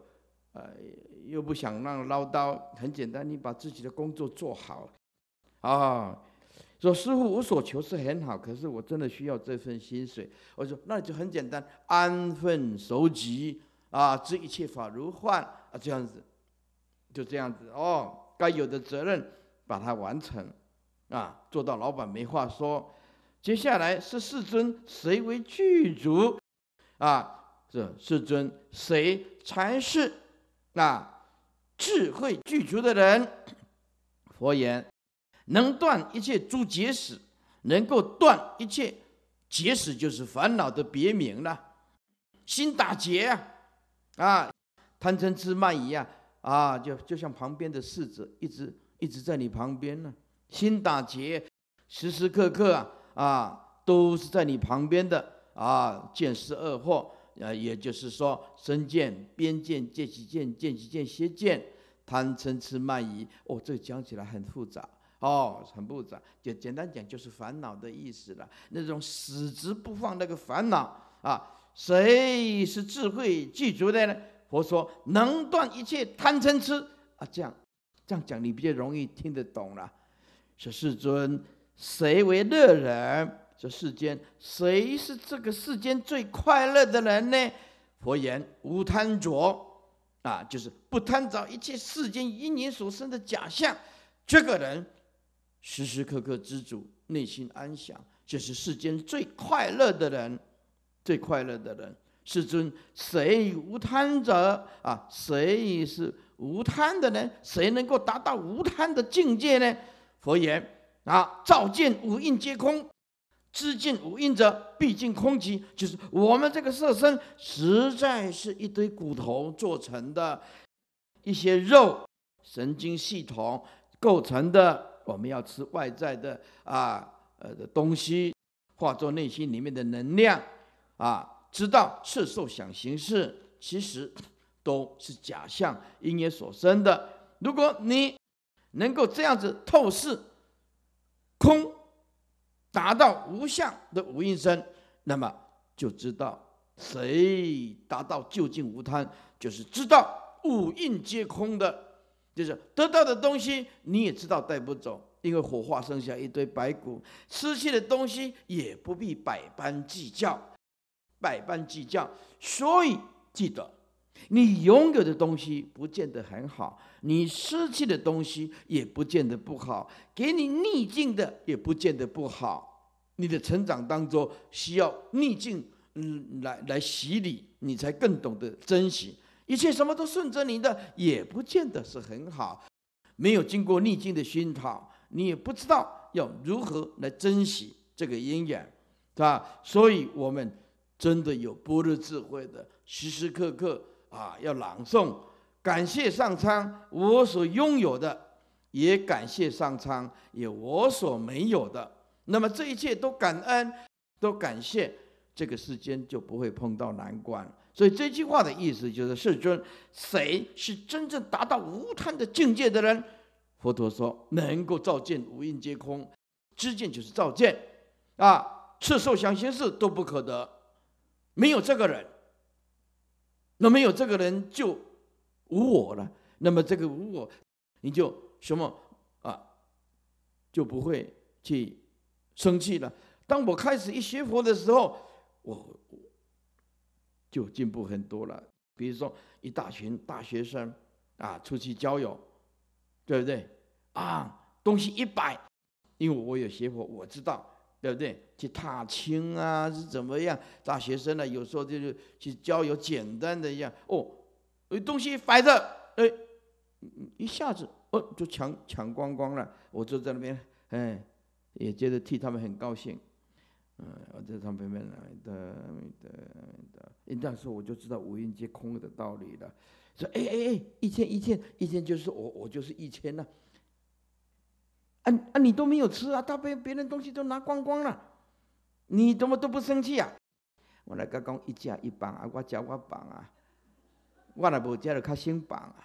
呃，又不想让唠叨，很简单，你把自己的工作做好，啊，说师傅无所求是很好，可是我真的需要这份薪水，我说那就很简单，安分守己啊，知一切法如幻啊，这样子，就这样子哦，该有的责任把它完成。啊，做到老板没话说，接下来是世尊谁为具足？啊，这世尊谁才是啊智慧具足的人？佛言，能断一切诸结使，能够断一切结使，就是烦恼的别名了。心打结啊，啊，贪嗔痴慢疑啊，啊，就就像旁边的世子一直一直在你旁边呢。心打结，时时刻刻啊，啊，都是在你旁边的啊，见识恶货，呃，也就是说，身见、边见、见其见、见其见、邪见，贪嗔痴慢疑。哦，这讲起来很复杂，哦，很复杂。简简单讲就是烦恼的意思了。那种死执不放那个烦恼啊，谁是智慧具足的呢？佛说能断一切贪嗔痴啊。这样，这样讲你比较容易听得懂了。这世尊，谁为乐人？这世间谁是这个世间最快乐的人呢？佛言：无贪着啊，就是不贪着一切世间因你所生的假象。这个人时时刻刻知足，内心安详，就是世间最快乐的人。最快乐的人，世尊，谁无贪着啊？谁是无贪的人？谁能够达到无贪的境界呢？佛言啊，照见五蕴皆空，知见五蕴者，必竟空寂。就是我们这个色身，实在是一堆骨头做成的，一些肉、神经系统构成的。我们要吃外在的啊呃的东西，化作内心里面的能量啊。知道是受想行识，其实都是假象，因缘所生的。如果你能够这样子透视空，达到无相的无应身，那么就知道谁达到究竟无贪，就是知道五蕴皆空的，就是得到的东西你也知道带不走，因为火化剩下一堆白骨，失去的东西也不必百般计较，百般计较，所以记得。你拥有的东西不见得很好，你失去的东西也不见得不好，给你逆境的也不见得不好。你的成长当中需要逆境，嗯，来来洗礼，你才更懂得珍惜。一切什么都顺着你的也不见得是很好，没有经过逆境的熏陶，你也不知道要如何来珍惜这个姻缘，是吧？所以，我们真的有般若智慧的时时刻刻。啊，要朗诵，感谢上苍我所拥有的，也感谢上苍也我所没有的，那么这一切都感恩，都感谢，这个世间就不会碰到难关。所以这句话的意思就是：世尊，谁是真正达到无贪的境界的人？佛陀说，能够照见五蕴皆空，知见就是照见啊，是受想行识都不可得，没有这个人。那没有这个人就无我了，那么这个无我，你就什么啊，就不会去生气了。当我开始一学佛的时候，我就进步很多了。比如说一大群大学生啊出去交友，对不对啊？东西一摆，因为我有学佛，我知道。对不对？去踏青啊，是怎么样？大学生呢，有时候就是去交友，简单的一样。哦，有东西摆着，哎，一下子哦，就抢抢光光了。我坐在那边，哎，也觉得替他们很高兴。嗯，我在旁边边来，的，的，的。一那时候我就知道五蕴皆空的道理了。说，哎哎哎，一千，一千，一千，就是我，我就是一千呢。啊啊！你都没有吃啊！他被别人东西都拿光光了，你怎么都不生气啊？我来甲讲一家一棒啊，我教我棒啊，我若不食了，较先帮啊！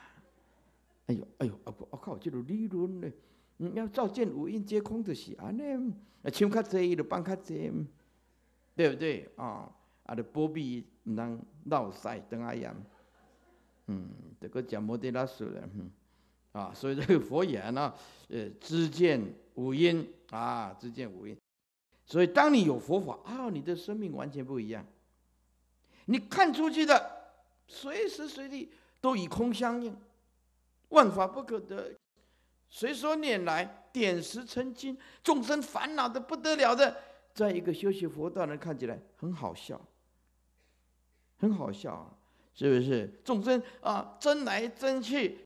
哎呦哎呦，我靠，这个利润呢？你要照见五阴皆空的是安尼，啊，抢卡侪，伊就放卡侪，对不对啊？啊，就保庇唔通老塞等阿样，嗯，这个讲冇得那说嘞，嗯。啊，所以这个佛眼呢，呃，知见五音啊，知见五音。所以当你有佛法啊，你的生命完全不一样。你看出去的，随时随地都以空相应，万法不可得。随说拈来，点石成金。众生烦恼的不得了的，在一个修习佛道人看起来很好笑，很好笑，啊，是不是？众生啊，争来争去，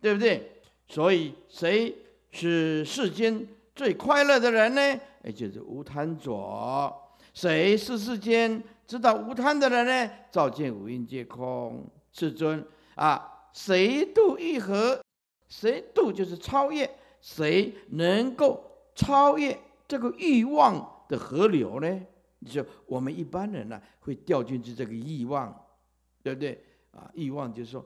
对不对？所以，谁是世间最快乐的人呢？也就是无贪者。谁是世间知道无贪的人呢？照见五蕴皆空，至尊啊！谁渡欲河？谁渡就是超越？谁能够超越这个欲望的河流呢？你说，我们一般人呢，会掉进去这个欲望，对不对？啊，欲望就是说。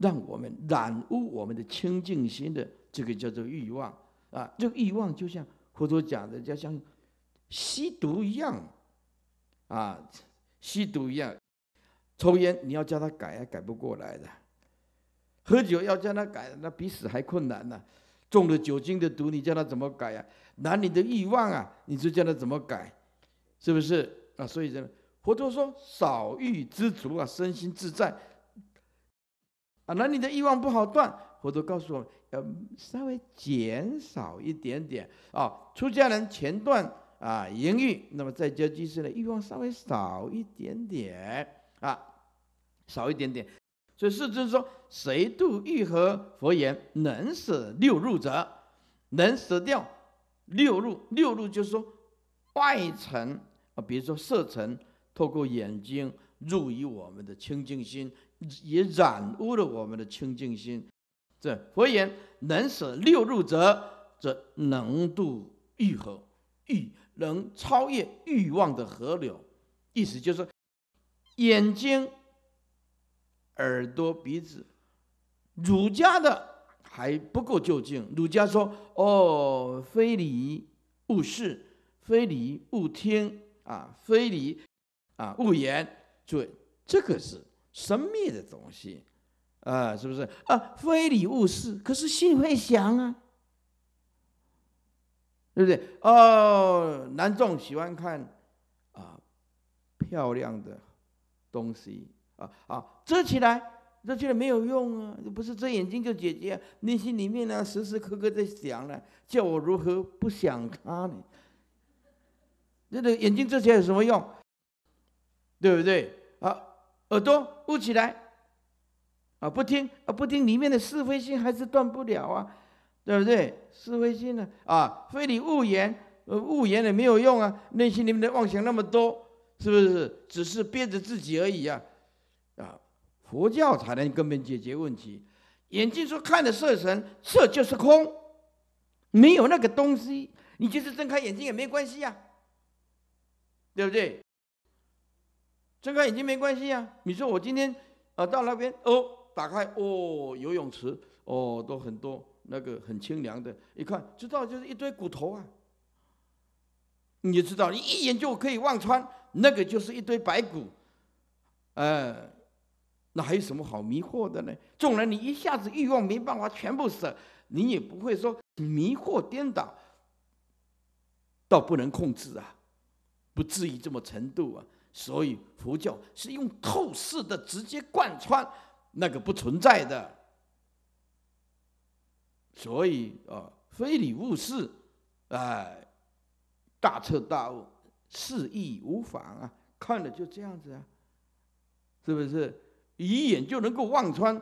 让我们染污我们的清净心的，这个叫做欲望啊。这个欲望就像佛陀讲的，叫像吸毒一样，啊，吸毒一样，抽烟你要叫他改，也改不过来的；喝酒要叫他改，那比死还困难呢。中了酒精的毒，你叫他怎么改呀？男女的欲望啊，你就叫他怎么改？是不是啊？所以，佛陀说：少欲知足啊，身心自在。那你的欲望不好断，佛陀告诉我要稍微减少一点点啊。出家人前断啊淫欲，那么在家居士呢欲望稍微少一点点啊，少一点点。所以就是说谁度欲和佛言能舍六入者，能舍掉六入。六入就是说外层啊，比如说色尘，透过眼睛入于我们的清净心。也染污了我们的清净心。这佛言能舍六入者，则能渡欲河，欲能超越欲望的河流。意思就是眼睛、耳朵、鼻子，儒家的还不够究竟。儒家说：“哦，非礼勿视，非礼勿听啊，非礼啊勿言。”这这个是。神秘的东西，啊，是不是啊？非礼勿视，可是心会想啊，对不对？哦，男众喜欢看啊，漂亮的东西啊啊，遮起来，遮起来没有用啊！你不是遮眼睛，就姐姐内心里面呢，时时刻刻在想呢，叫我如何不想他呢？那个眼睛遮起来有什么用？对不对？啊？耳朵捂起来，啊，不听啊，不听，里面的是非心还是断不了啊，对不对？是非心呢？啊，非礼勿言，呃，勿言也没有用啊。内心里面的妄想那么多，是不是只是憋着自己而已啊？啊，佛教才能根本解决问题。眼睛说看的色神，色就是空，没有那个东西，你就是睁开眼睛也没关系呀，对不对？睁开眼睛没关系啊！你说我今天啊到那边哦，打开哦，游泳池哦都很多，那个很清凉的。一看，知道就是一堆骨头啊！你就知道，你一眼就可以望穿，那个就是一堆白骨。哎，那还有什么好迷惑的呢？纵然你一下子欲望没办法全部舍，你也不会说迷惑颠倒，倒不能控制啊，不至于这么程度啊。所以佛教是用透视的，直接贯穿那个不存在的。所以啊，非礼勿视，哎，大彻大悟，视亦无妨啊，看了就这样子啊，是不是？一眼就能够望穿、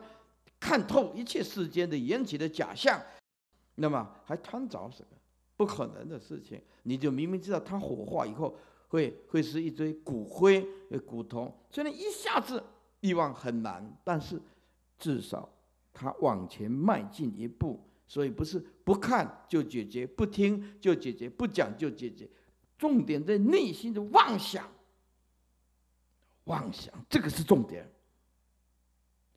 看透一切世间的缘起的假象，那么还贪着什么？不可能的事情，你就明明知道它火化以后。会会是一堆骨灰、呃骨头，虽然一下子欲望很难，但是至少他往前迈进一步。所以不是不看就解决，不听就解决，不讲就解决，重点在内心的妄想。妄想这个是重点。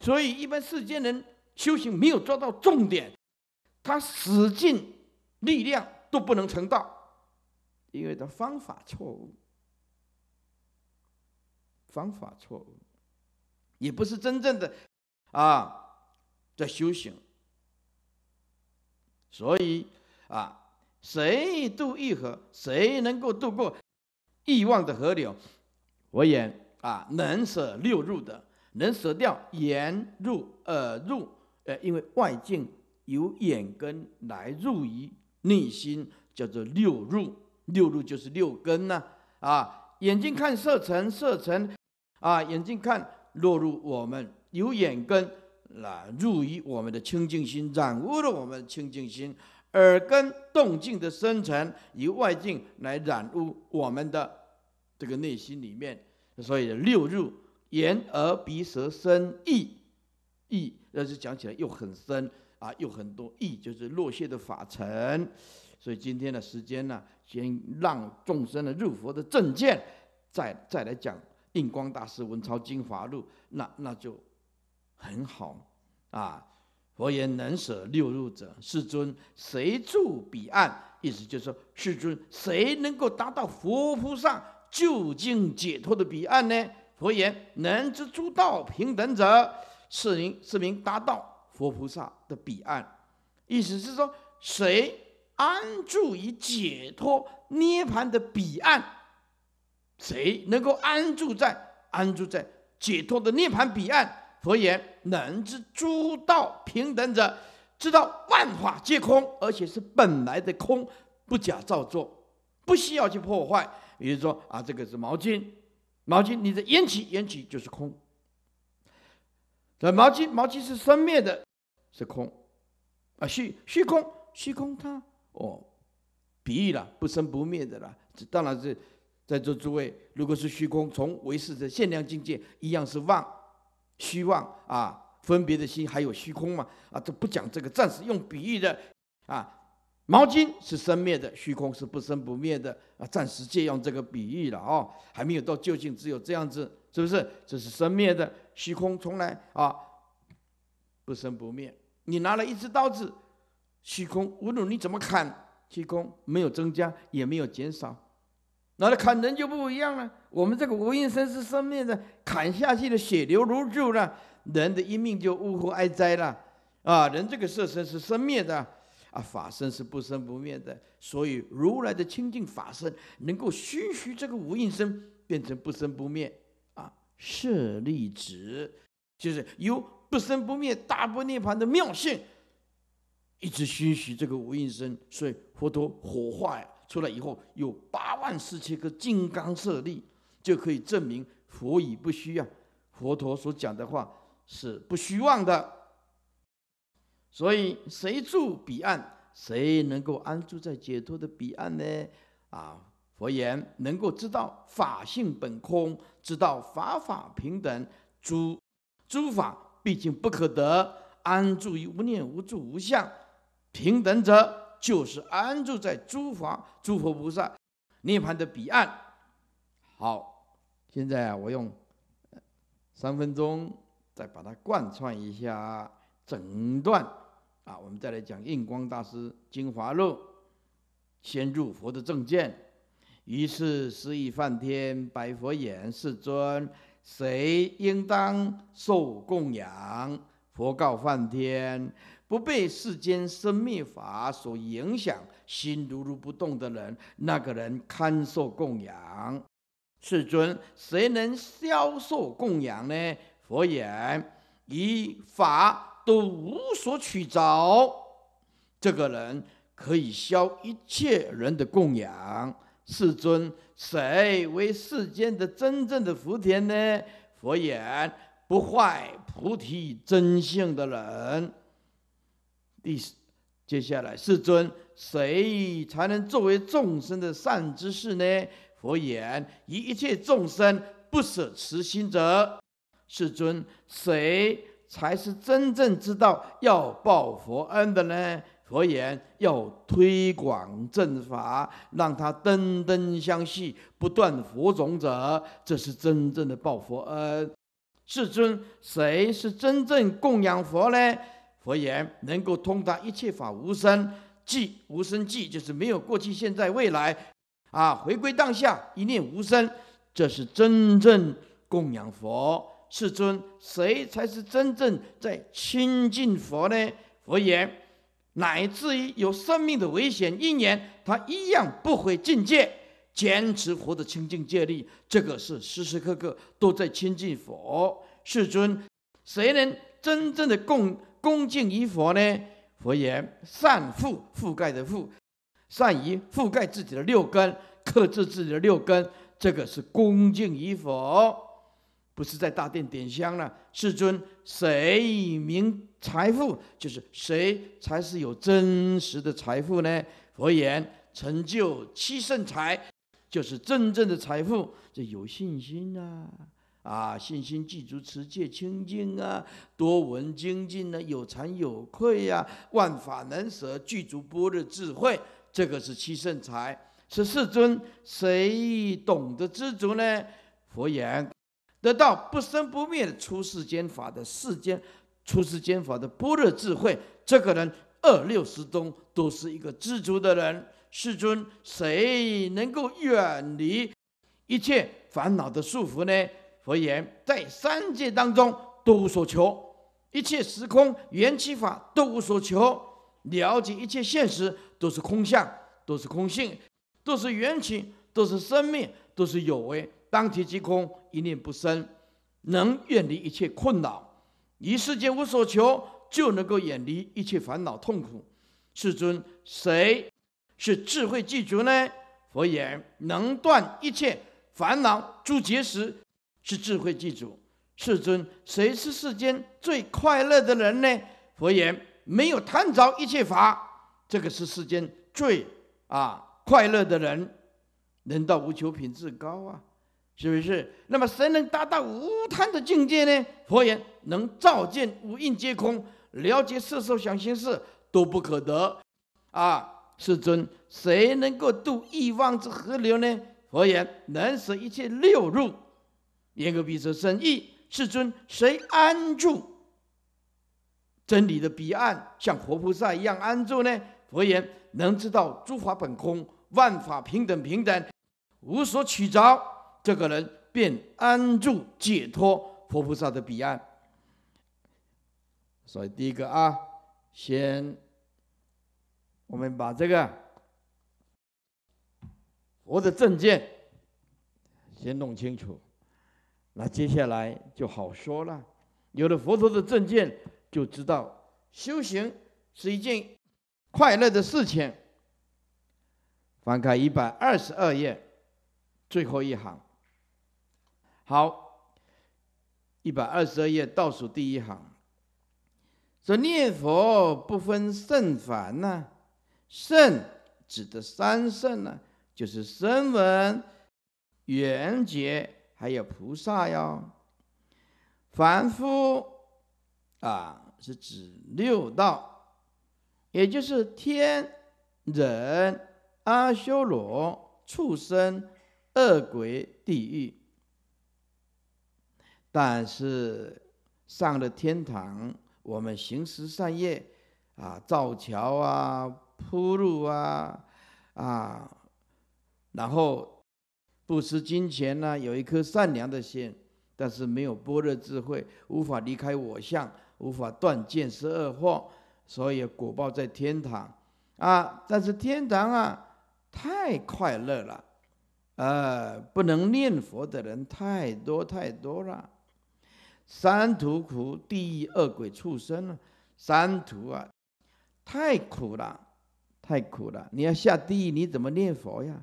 所以一般世间人修行没有抓到重点，他使尽力量都不能成道，因为他方法错误。方法错误，也不是真正的啊在修行。所以啊，谁渡一河，谁能够渡过欲望的河流？我也啊能舍六入的，能舍掉眼入、耳入。呃，因为外境由眼根来入于内心，叫做六入。六入就是六根呢。啊，眼睛看色尘，色尘。啊，眼睛看落入我们有眼根来入于我们的清净心，染污了我们的清净心；耳根动静的生成，以外境来染污我们的这个内心里面。所以六入眼、耳、鼻、舌、身、意，意那是讲起来又很深啊，又很多意，就是落谢的法尘。所以今天的时间呢，先让众生的入佛的正见，再再来讲。印光大师文钞精华录，那那就很好啊。佛言能舍六入者，世尊谁住彼岸？意思就是说，世尊谁能够达到佛菩萨究竟解脱的彼岸呢？佛言能知诸道平等者，是名是名达到佛菩萨的彼岸。意思是说，谁安住于解脱涅槃的彼岸？谁能够安住在安住在解脱的涅盘彼岸？佛言：能知诸道平等者，知道万法皆空，而且是本来的空，不假造作，不需要去破坏。也就说啊，这个是毛巾，毛巾你的缘起，缘起就是空。那毛巾，毛巾是生灭的，是空啊，虚虚空，虚空它哦，比喻了不生不灭的了。这当然是。在座诸位，如果是虚空从唯识的限量境界，一样是妄，虚妄啊，分别的心还有虚空嘛？啊，这不讲这个，暂时用比喻的啊。毛巾是生灭的，虚空是不生不灭的啊。暂时借用这个比喻了哦，还没有到究竟，只有这样子，是不是？这是生灭的虚空，从来啊不生不灭。你拿了一只刀子，虚空无论你怎么砍，虚空没有增加，也没有减少。那砍人就不一样了。我们这个无应生是生灭的，砍下去的血流如注了，人的一命就呜呼哀哉了。啊，人这个色身是生灭的，啊，法身是不生不灭的。所以如来的清净法身能够熏习这个无印身，变成不生不灭。啊，舍利子，就是由不生不灭大不涅槃的妙性，一直熏习这个无印身，所以佛陀火化。出来以后有八万四千个金刚舍利，就可以证明佛已不虚啊！佛陀所讲的话是不虚妄的。所以谁住彼岸，谁能够安住在解脱的彼岸呢？啊，佛言：能够知道法性本空，知道法法平等，诸诸法毕竟不可得，安住于无念、无住、无相平等者。就是安住在诸佛、诸佛菩萨涅槃的彼岸。好，现在我用三分钟再把它贯穿一下整段啊。我们再来讲印光大师《精华录》，先入佛的正见。于是，是义梵天白佛言：“世尊，谁应当受供养？”佛告梵天。不被世间生灭法所影响，心如如不动的人，那个人堪受供养。世尊，谁能消受供养呢？佛言：以法都无所取着，这个人可以消一切人的供养。世尊，谁为世间的真正的福田呢？佛言：不坏菩提真性的人。第，四，接下来，世尊，谁才能作为众生的善知识呢？佛言：以一切众生不舍慈心者。世尊，谁才是真正知道要报佛恩的呢？佛言：要推广正法，让他登登相续，不断佛种者，这是真正的报佛。恩。世尊，谁是真正供养佛呢？佛言：能够通达一切法无生，即无生即就是没有过去、现在、未来，啊，回归当下一念无生，这是真正供养佛世尊。谁才是真正在亲近佛呢？佛言，乃至于有生命的危险，一年他一样不会境界，坚持活得清净戒律，这个是时时刻刻都在亲近佛世尊。谁能真正的供？恭敬于佛呢？佛言：善覆覆盖的覆，善于覆盖自己的六根，克制自己的六根，这个是恭敬于佛。不是在大殿点香了。世尊，谁名财富？就是谁才是有真实的财富呢？佛言：成就七圣财，就是真正的财富。就有信心啊。啊，信心具足，持戒清净啊，多闻精进呢，有惭有愧呀，万法能舍，具足般若智慧，这个是七圣才。是世尊，谁懂得知足呢？佛言，得到不生不灭的出世间法的世间，出世间法的般若智慧，这个人二六十中都是一个知足的人。世尊，谁能够远离一切烦恼的束缚呢？佛言：在三界当中，都无所求；一切时空缘起法都无所求。了解一切现实都是空相，都是空性，都是缘起，都是生命，都是有为。当体即空，一念不生，能远离一切困扰。一世间无所求，就能够远离一切烦恼痛苦。世尊，谁是智慧具足呢？佛言：能断一切烦恼诸结时。是智慧祭主，世尊，谁是世间最快乐的人呢？佛言：没有贪着一切法，这个是世间最啊快乐的人，人道无求品质高啊，是不是？那么谁能达到无贪的境界呢？佛言：能照见五蕴皆空，了解色受想行识都不可得，啊！世尊，谁能够渡亿万之河流呢？佛言：能舍一切六入。严格比说深意，世尊，谁安住真理的彼岸，像活菩萨一样安住呢？佛言：能知道诸法本空，万法平等平等，无所取着，这个人便安住解脱活菩萨的彼岸。所以，第一个啊，先我们把这个我的证件先弄清楚。那接下来就好说了，有了佛陀的证件，就知道修行是一件快乐的事情。翻开一百二十二页，最后一行。好，一百二十二页倒数第一行，说念佛不分圣凡呢，圣指的三圣呢，就是声闻、缘觉。还有菩萨哟。凡夫啊是指六道，也就是天、人、阿修罗、畜生、饿鬼、地狱。但是上了天堂，我们行善业，啊，造桥啊，铺路啊，啊，然后。不识金钱呐，有一颗善良的心，但是没有般若智慧，无法离开我相，无法断见十二惑，所以果报在天堂，啊！但是天堂啊，太快乐了，呃，不能念佛的人太多太多了，三途苦、地狱、恶鬼、畜生了，三途啊，太苦了，太苦了！你要下地狱，你怎么念佛呀？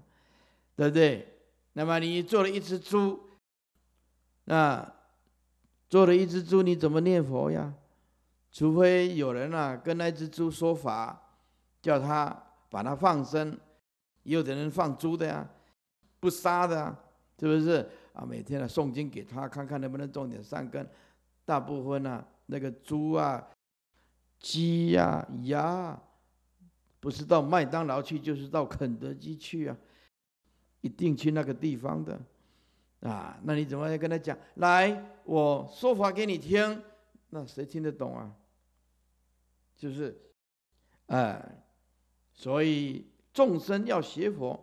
对不对？那么你做了一只猪，那做了一只猪，你怎么念佛呀？除非有人啊跟那只猪说法，叫他把它放生。也有人放猪的呀，不杀的，是不是啊？每天啊诵经给他，看看能不能种点善根。大部分呢那个猪啊、鸡啊、鸭，不是到麦当劳去，就是到肯德基去啊。一定去那个地方的，啊，那你怎么要跟他讲？来，我说法给你听，那谁听得懂啊？就是，哎，所以众生要学佛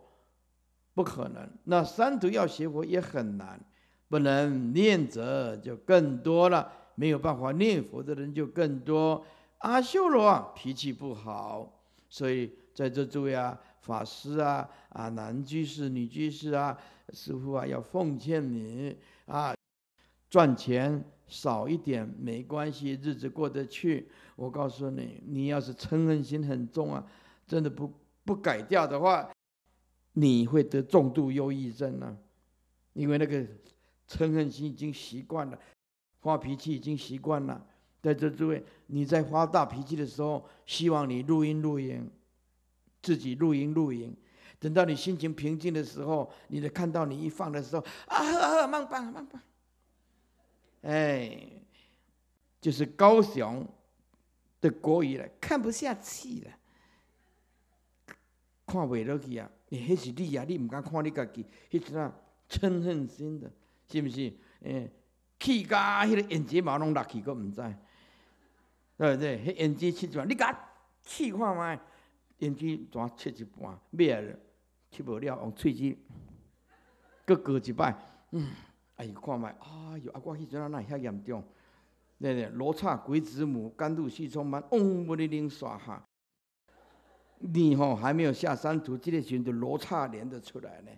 不可能，那三途要学佛也很难，不能念者就更多了，没有办法念佛的人就更多。阿修罗啊，脾气不好，所以在这诸位啊。法师啊啊，男居士、女居士啊，师傅啊，要奉劝你啊，赚钱少一点没关系，日子过得去。我告诉你，你要是嗔恨心很重啊，真的不不改掉的话，你会得重度忧郁症啊，因为那个嗔恨心已经习惯了，发脾气已经习惯了。在这诸位，你在发大脾气的时候，希望你录音录音。自己露营露营。等到你心情平静的时候，你的看到你一放的时候，啊，呵呵，慢放，慢放，哎，就是高雄的国语了，看不下去了，看不下去啊！那是你啊，你唔敢看你自己，那是那嗔恨心的，是不是？哎，气噶，迄个眼睫毛拢落去，都唔知，对不对？迄眼睛气住，你敢气看吗？烟机全切一半灭了，吃无了用喙齿搁割一摆，嗯，哎看卖，哎呦啊，我迄阵哪那遐严重？对对，罗刹鬼子母，甘露水中满，嗡嗡哩灵耍哈。你吼还没有下山图，这个时阵就罗刹连着出来呢。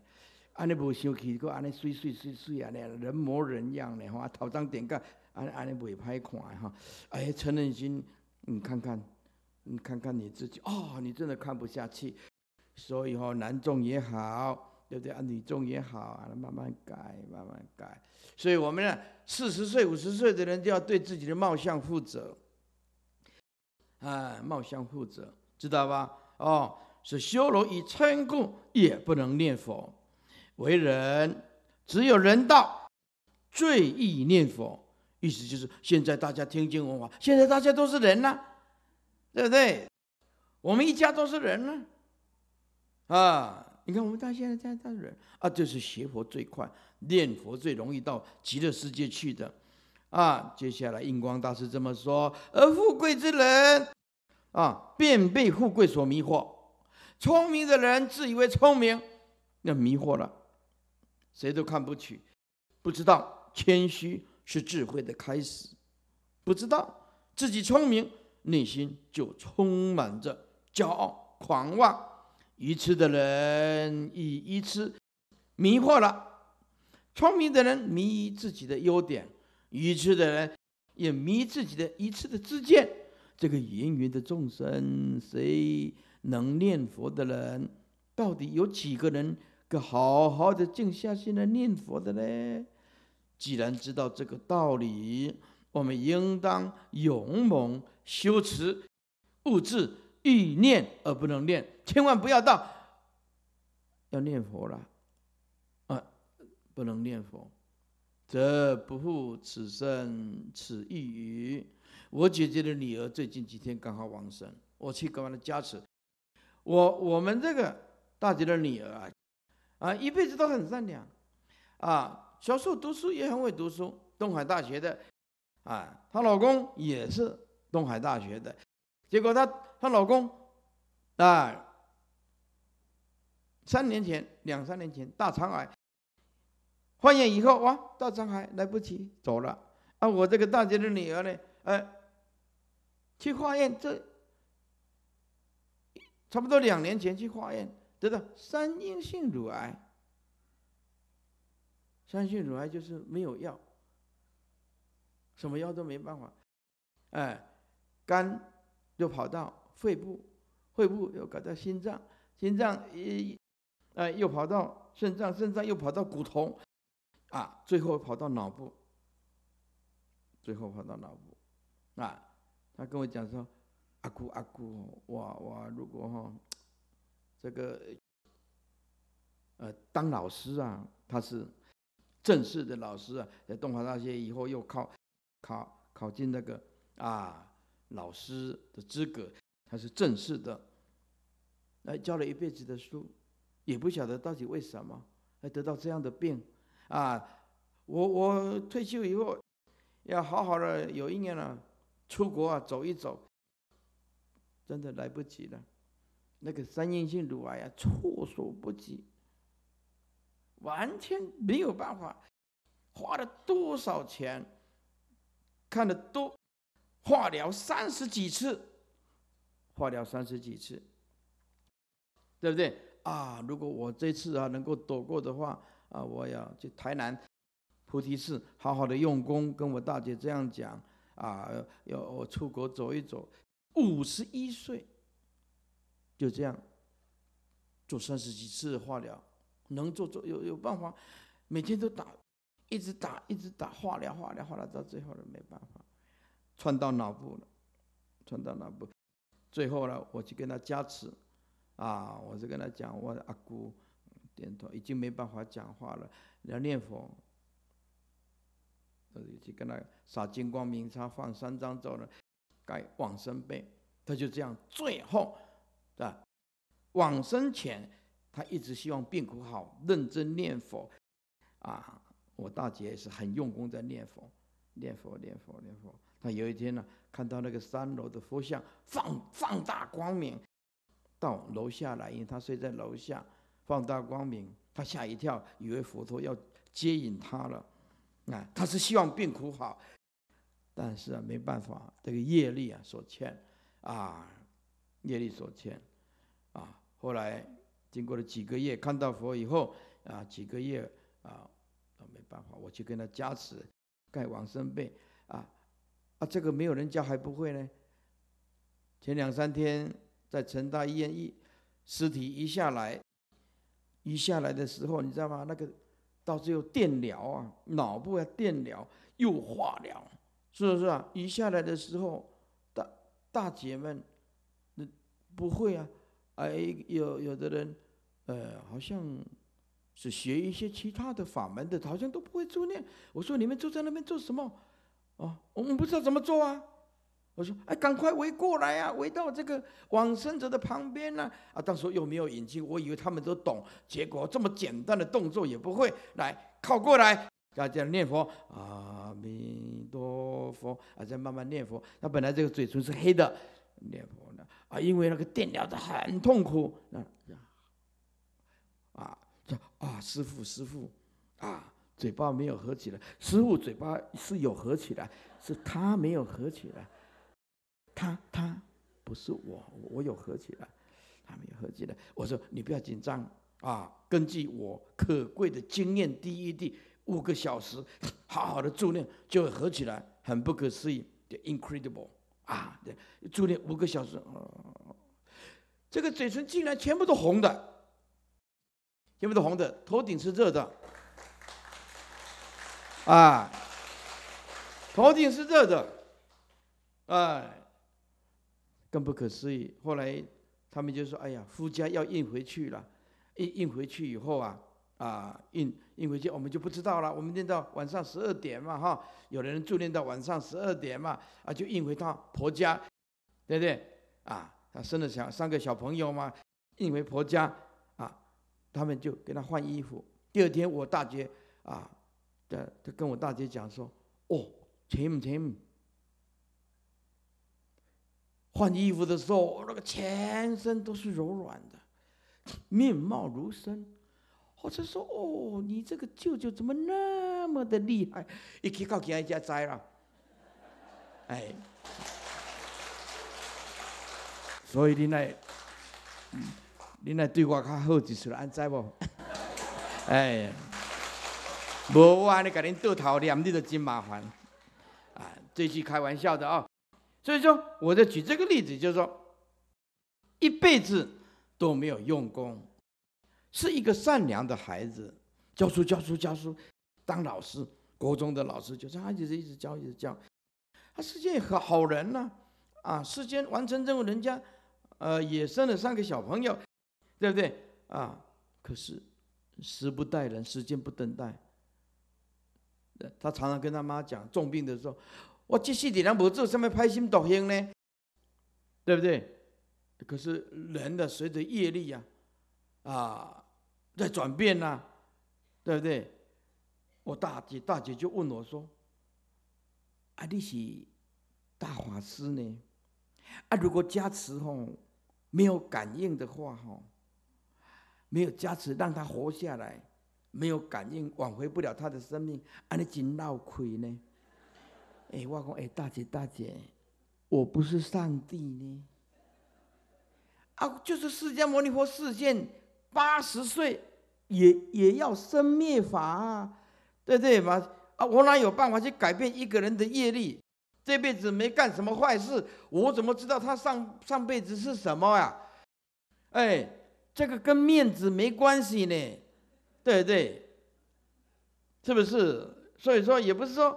安尼无想起，搁安尼水水水水尼人模人样呢，啊，头张点盖，安安尼袂歹看哈。哎，陈仁君，你看看。你看看你自己哦，你真的看不下去，所以哦，男众也好，对不对啊？女众也好，啊，慢慢改，慢慢改。所以，我们呢，四十岁、五十岁的人，就要对自己的貌相负责啊，貌相负责，知道吧？哦，是修罗以嗔故，也不能念佛；为人只有人道最易念佛，意思就是现在大家听经文化，现在大家都是人呐。对不对？我们一家都是人呢、啊！你看我们到现在这样都是人啊，就是学佛最快、念佛最容易到极乐世界去的啊。接下来印光大师这么说：而富贵之人啊，便被富贵所迷惑；聪明的人自以为聪明，那迷惑了，谁都看不起，不知道谦虚是智慧的开始，不知道自己聪明。内心就充满着骄傲、狂妄、愚痴的人以愚痴迷惑了，聪明的人迷于自己的优点，愚痴的人也迷自己的一次的自见。这个芸芸的众生，谁能念佛的人，到底有几个人可好好的静下心来念佛的呢？既然知道这个道理。我们应当勇猛修持物质欲念而不能念，千万不要到要念佛了啊！不能念佛，则不负此生此一于。我姐姐的女儿最近几天刚好亡身，我去给她的加持。我我们这个大姐的女儿啊啊，一辈子都很善良啊，小时候读书也很会读书，东海大学的。啊，她老公也是东海大学的，结果她她老公，啊，三年前两三年前大肠癌，化验以后哇，大肠癌来不及走了。啊，我这个大姐的女儿呢，哎，去化验，这差不多两年前去化验，得到三阴性乳癌。三阴性乳癌就是没有药。什么药都没办法，哎，肝又跑到肺部，肺部又搞到心脏，心脏一哎又跑到肾脏，肾脏又跑到骨头，啊，最后跑到脑部，最后跑到脑部，啊，他跟我讲说，阿姑阿姑，哇哇，如果哈，这个呃当老师啊，他是正式的老师啊，在东海大学以后又靠。考考进那个啊老师的资格，他是正式的，那教了一辈子的书，也不晓得到底为什么还得到这样的病啊！我我退休以后，要好好的有一年了，出国啊走一走，真的来不及了。那个三阴性乳癌啊，措手不及，完全没有办法，花了多少钱？看的多，化疗三十几次，化疗三十几次，对不对啊？如果我这次啊能够躲过的话啊，我要去台南菩提寺好好的用功，跟我大姐这样讲啊，要我出国走一走。五十一岁就这样做三十几次化疗，能做做有有办法，每天都打。一直打，一直打，化疗，化疗，化疗，到最后了没办法，穿到脑部了，穿到脑部，最后呢，我去跟他加持，啊，我是跟他讲，我的阿姑点头，已经没办法讲话了，要念佛，就去跟他撒金光明叉，放三张咒呢，盖往生被，他就这样，最后啊，往生前他一直希望病苦好，认真念佛，啊。我大姐也是很用功在念佛，念佛，念佛，念佛。她有一天呢，看到那个三楼的佛像放放大光明，到楼下来，因为她睡在楼下，放大光明，她吓一跳，以为佛陀要接引她了。啊，她是希望病苦好，但是啊，没办法，这个业力啊所欠，啊，业力所欠，啊。后来经过了几个月，看到佛以后，啊，几个月啊。那没办法，我去跟他加持，盖往生被啊，啊，这个没有人教还不会呢。前两三天在成大医院一尸体一下来，一下来的时候，你知道吗？那个到最后电疗啊，脑部要电疗，又化疗，是不是啊？一下来的时候，大大姐们，那不会啊，哎，有有的人，呃，好像。是学一些其他的法门的，好像都不会做念。我说你们坐在那边做什么？哦，我们不知道怎么做啊。我说，哎，赶快围过来啊，围到这个往生者的旁边呢。啊，当时又没有眼进，我以为他们都懂，结果这么简单的动作也不会。来靠过来，大家念佛阿弥陀佛，啊，再慢慢念佛。他本来这个嘴唇是黑的，念佛呢啊，因为那个电疗的很痛苦啊。啊，师傅，师傅，啊，嘴巴没有合起来。师傅嘴巴是有合起来，是他没有合起来。他他不是我，我有合起来，他没有合起来。我说你不要紧张啊，根据我可贵的经验，第一滴五个小时，好好的助练就会合起来，很不可思议，的 incredible 啊，对，助练五个小时，这个嘴唇竟然全部都红的。全部是红的，头顶是热的，啊，头顶是热的，哎，更不可思议。后来他们就说：“哎呀，夫家要运回去了。”运运回去以后啊，啊，运运回去我们就不知道了。我们念到晚上十二点嘛，哈，有的人住念到晚上十二点嘛，啊，就运回到婆家，对不对？啊，他生了小三个小朋友嘛，运回婆家。他们就给他换衣服。第二天我大姐啊，他他跟我大姐讲说：“哦，全部全部换衣服的时候，那个全身都是柔软的，面貌如生。”我就说：“哦，你这个舅舅怎么那么的厉害？”一去到其他一家栽了，哎，所以呢，嗯。你来对我较好几次了，安在不？哎，无安你搞恁倒头念，你都真麻烦。啊，这是开玩笑的啊。所以说，我就举这个例子，就是说，一辈子都没有用功，是一个善良的孩子，教书教书教书，当老师，国中的老师，就是他就是一直教一直教。他世界好好人呐，啊，世间完成任务，人家呃也生了三个小朋友。对不对啊？可是，时不待人，时间不等待。他常常跟他妈讲，重病的时候，我这世体人不做什么，拍心夺胸呢？对不对？可是人的随着业力呀，啊，在转变呐，对不对？我大姐大姐就问我说：“啊，你是大法师呢？啊，如果加持吼没有感应的话吼？”没有加持让他活下来，没有感应挽回不了他的生命，安利真闹亏呢。哎，外公，哎，大姐，大姐，我不是上帝呢。啊，就是释迦牟尼佛事现八十岁，也也要生灭法啊，对不对嘛？啊，我哪有办法去改变一个人的业力？这辈子没干什么坏事，我怎么知道他上上辈子是什么呀？哎。这个跟面子没关系呢，对不对？是不是？所以说也不是说，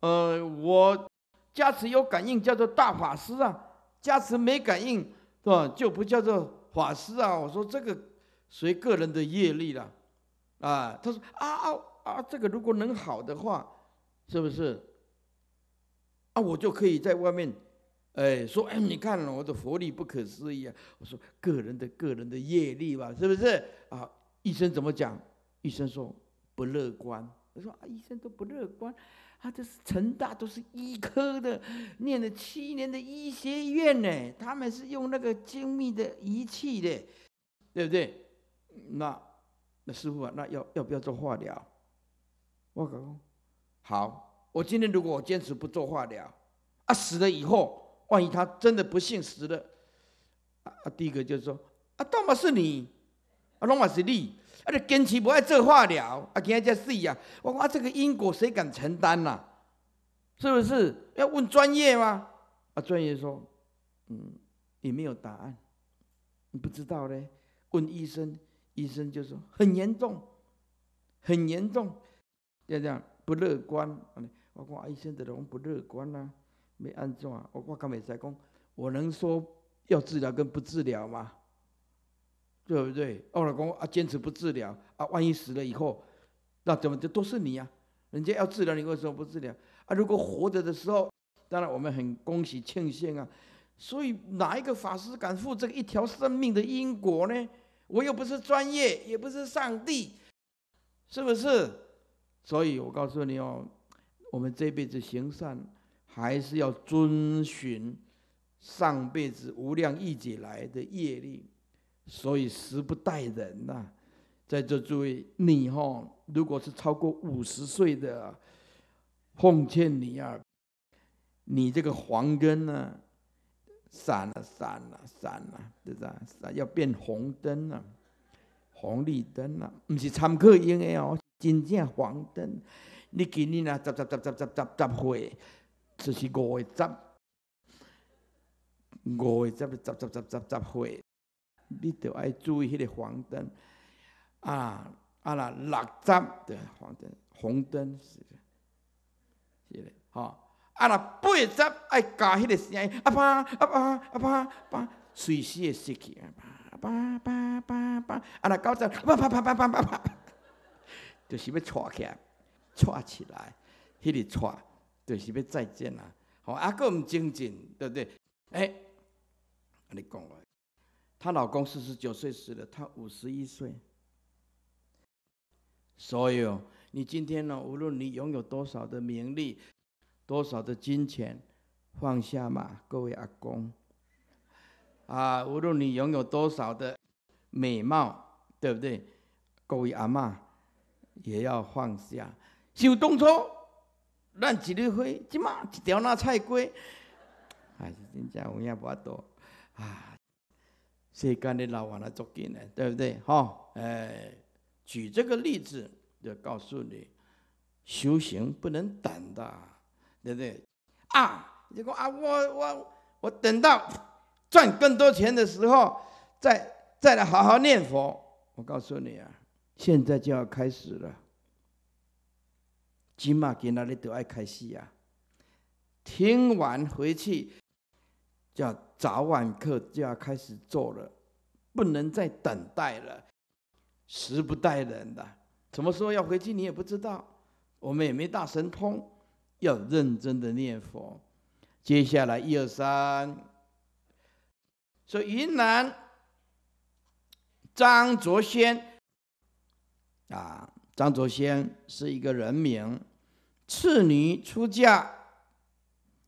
呃，我加持有感应叫做大法师啊，加持没感应，是吧？就不叫做法师啊。我说这个随个人的业力了，啊。他说啊啊啊，这个如果能好的话，是不是？啊，我就可以在外面。哎，说哎，你看我的佛力不可思议啊！我说个人的个人的业力吧，是不是啊？医生怎么讲？医生说不乐观。我说啊，医生都不乐观，他这是成大都是医科的，念了七年的医学院呢，他们是用那个精密的仪器的，对不对？那那师傅啊，那要要不要做化疗？我讲好，我今天如果我坚持不做化疗，啊，死了以后。万一他真的不幸死了，啊，第一个就是说，啊，罗么是你，啊，罗马是你，啊，你坚持不爱这话了，啊，今天这事呀，我讲这个因果谁敢承担呐？是不是？要问专业吗？啊，专业说，嗯，也没有答案，你不知道嘞。问医生，医生就说很严重，很严重，这样不乐观。我讲医生在那不乐观呐。没安装啊！我我刚没在讲，我能说要治疗跟不治疗吗？对不对？我老公啊，坚持不治疗啊，万一死了以后，那怎么就都是你呀？人家要治疗，你为什么不治疗？啊，如果活着的时候，当然我们很恭喜庆幸啊。所以哪一个法师敢负责一条生命的因果呢？我又不是专业，也不是上帝，是不是？所以我告诉你哦，我们这辈子行善。还是要遵循上辈子无量亿劫来的业力，所以时不待人呐。在这诸位，你哈，如果是超过五十岁的，奉劝你啊，你这个黄灯啊，闪啊闪啊闪啊，对吧？要变红灯了，红绿灯了，不是参考用的哦，真正黄灯，你给你那杂杂杂杂杂杂杂会。就是五的站，五的站，站站站站站会，你得爱注意迄个黄灯啊！啊啦六站的黄灯，红灯是是的，好啊啦八站爱教迄个声音，啊啪啊啪啊啪啪，随时会失去啊啪啪啪啪啪，啊啦九站啪啪啪啪啪啪，啪，就是要串起来，串起来，迄个串。对，是不？再见啦！好，阿公精们对不对？哎，你讲了，她老公四十九岁死了，她五十一岁。所以，你今天呢，无论你拥有多少的名利，多少的金钱，放下嘛，各位阿公。啊，无论你拥有多少的美貌，对不对？各位阿妈，也要放下。小动作。乱几粒灰，即嘛一条那菜龟，哎，真家有也无多，啊，世间的老王来捉奸呢，对不对？好，哎，举这个例子就告诉你，修行不能等的，对不对？啊，你讲啊，我我我等到赚更多钱的时候，再再来好好念佛。我告诉你啊，现在就要开始了。今嘛，今那里都爱开戏呀。听完回去，叫早晚课就要开始做了，不能再等待了。时不待人的。怎么说要回去你也不知道，我们也没大神通，要认真的念佛。接下来一二三，说云南张卓轩啊，张卓轩是一个人名。次女出嫁，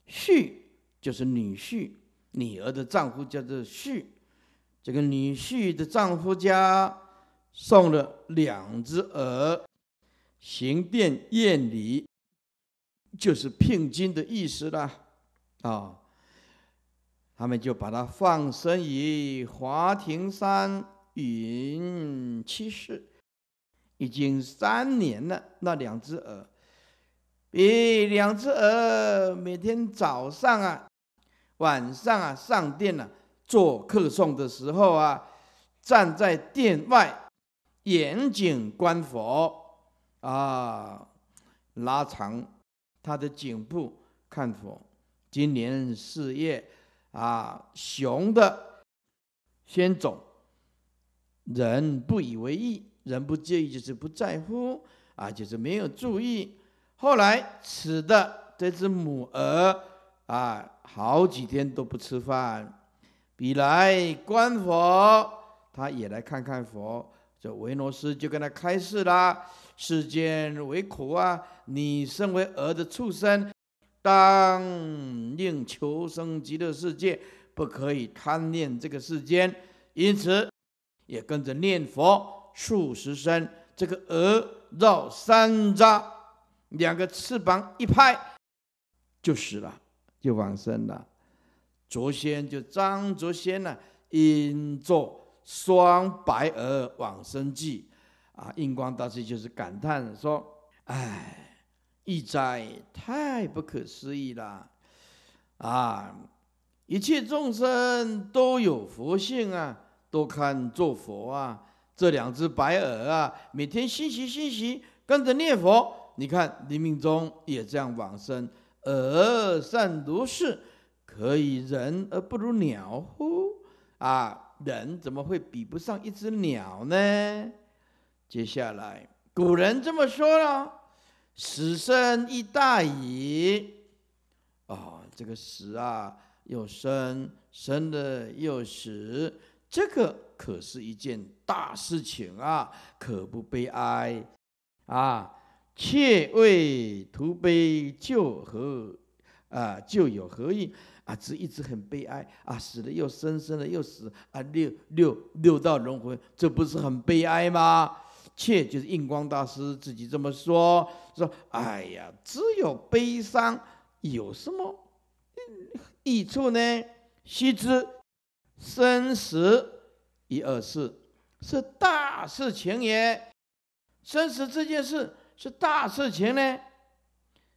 婿就是女婿，女儿的丈夫叫做婿。这个女婿的丈夫家送了两只鹅，行殿宴礼，就是聘金的意思了。啊，他们就把它放生于华亭山云栖寺，已经三年了。那两只鹅。比两只鹅每天早上啊、晚上啊上殿啊做客送的时候啊，站在殿外，严谨观佛啊，拉长他的颈部看佛。今年四月啊，熊的先走，人不以为意，人不介意就是不在乎啊，就是没有注意。后来，此的这只母鹅啊，好几天都不吃饭。比来观佛，他也来看看佛。这维罗斯就跟他开示啦：世间为苦啊，你身为鹅的畜生，当令求生极乐世界，不可以贪恋这个世间。因此，也跟着念佛数十声。这个鹅绕山楂。两个翅膀一拍就死了，就往生了。卓仙就张卓仙呢，因做双白鹅往生记啊。印光大师就是感叹说：“哎，一哉太不可思议了啊！一切众生都有佛性啊，都看做佛啊。这两只白鹅啊，每天心息心息，跟着念佛。”你看，林命中也这样往生，而善如是，可以人而不如鸟乎？啊，人怎么会比不上一只鸟呢？接下来，古人这么说了：死生亦大矣。啊，这个死啊，又生，生的又死，这个可是一件大事情啊，可不悲哀啊！切为徒悲旧何啊旧有何益啊？只一直很悲哀啊！死了又生生了又死啊！六六六道轮回，这不是很悲哀吗？切就是印光大师自己这么说说。哎呀，只有悲伤有什么益处呢？须知生死一二四是大事情也。生死这件事。是大事情呢，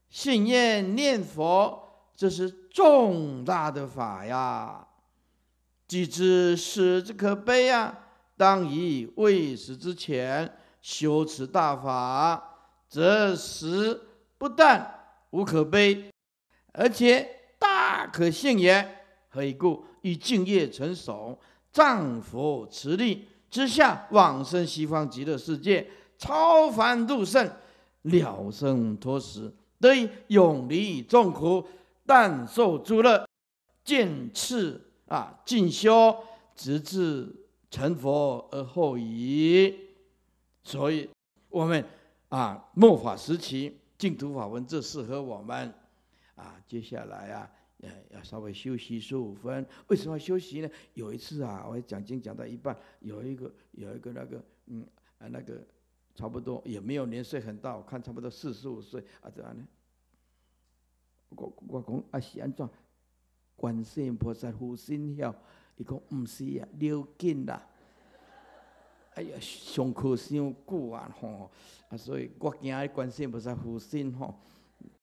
信愿念佛，这是重大的法呀。既知死之可悲呀，当以未死之前修持大法，则死不但无可悲，而且大可信也。何以故？欲敬业成佛，丈佛持力之下往生西方极乐世界，超凡入圣。了生脱死，得以永离众苦，但受诸乐，见次啊，尽修，直至成佛而后已。所以，我们啊，末法时期，净土法门这适合我们。啊，接下来啊，要要稍微休息十五分。为什么要休息呢？有一次啊，我讲经讲到一半，有一个有一个那个，嗯，啊那个。差不多也没有年岁很大，我看差不多四十五岁啊？怎样呢？我我讲啊是安怎？观世音菩萨护心哟，伊讲毋是啊，尿紧啦！哎呀，上课上久啊吼，啊所以我惊观世音菩萨护心吼。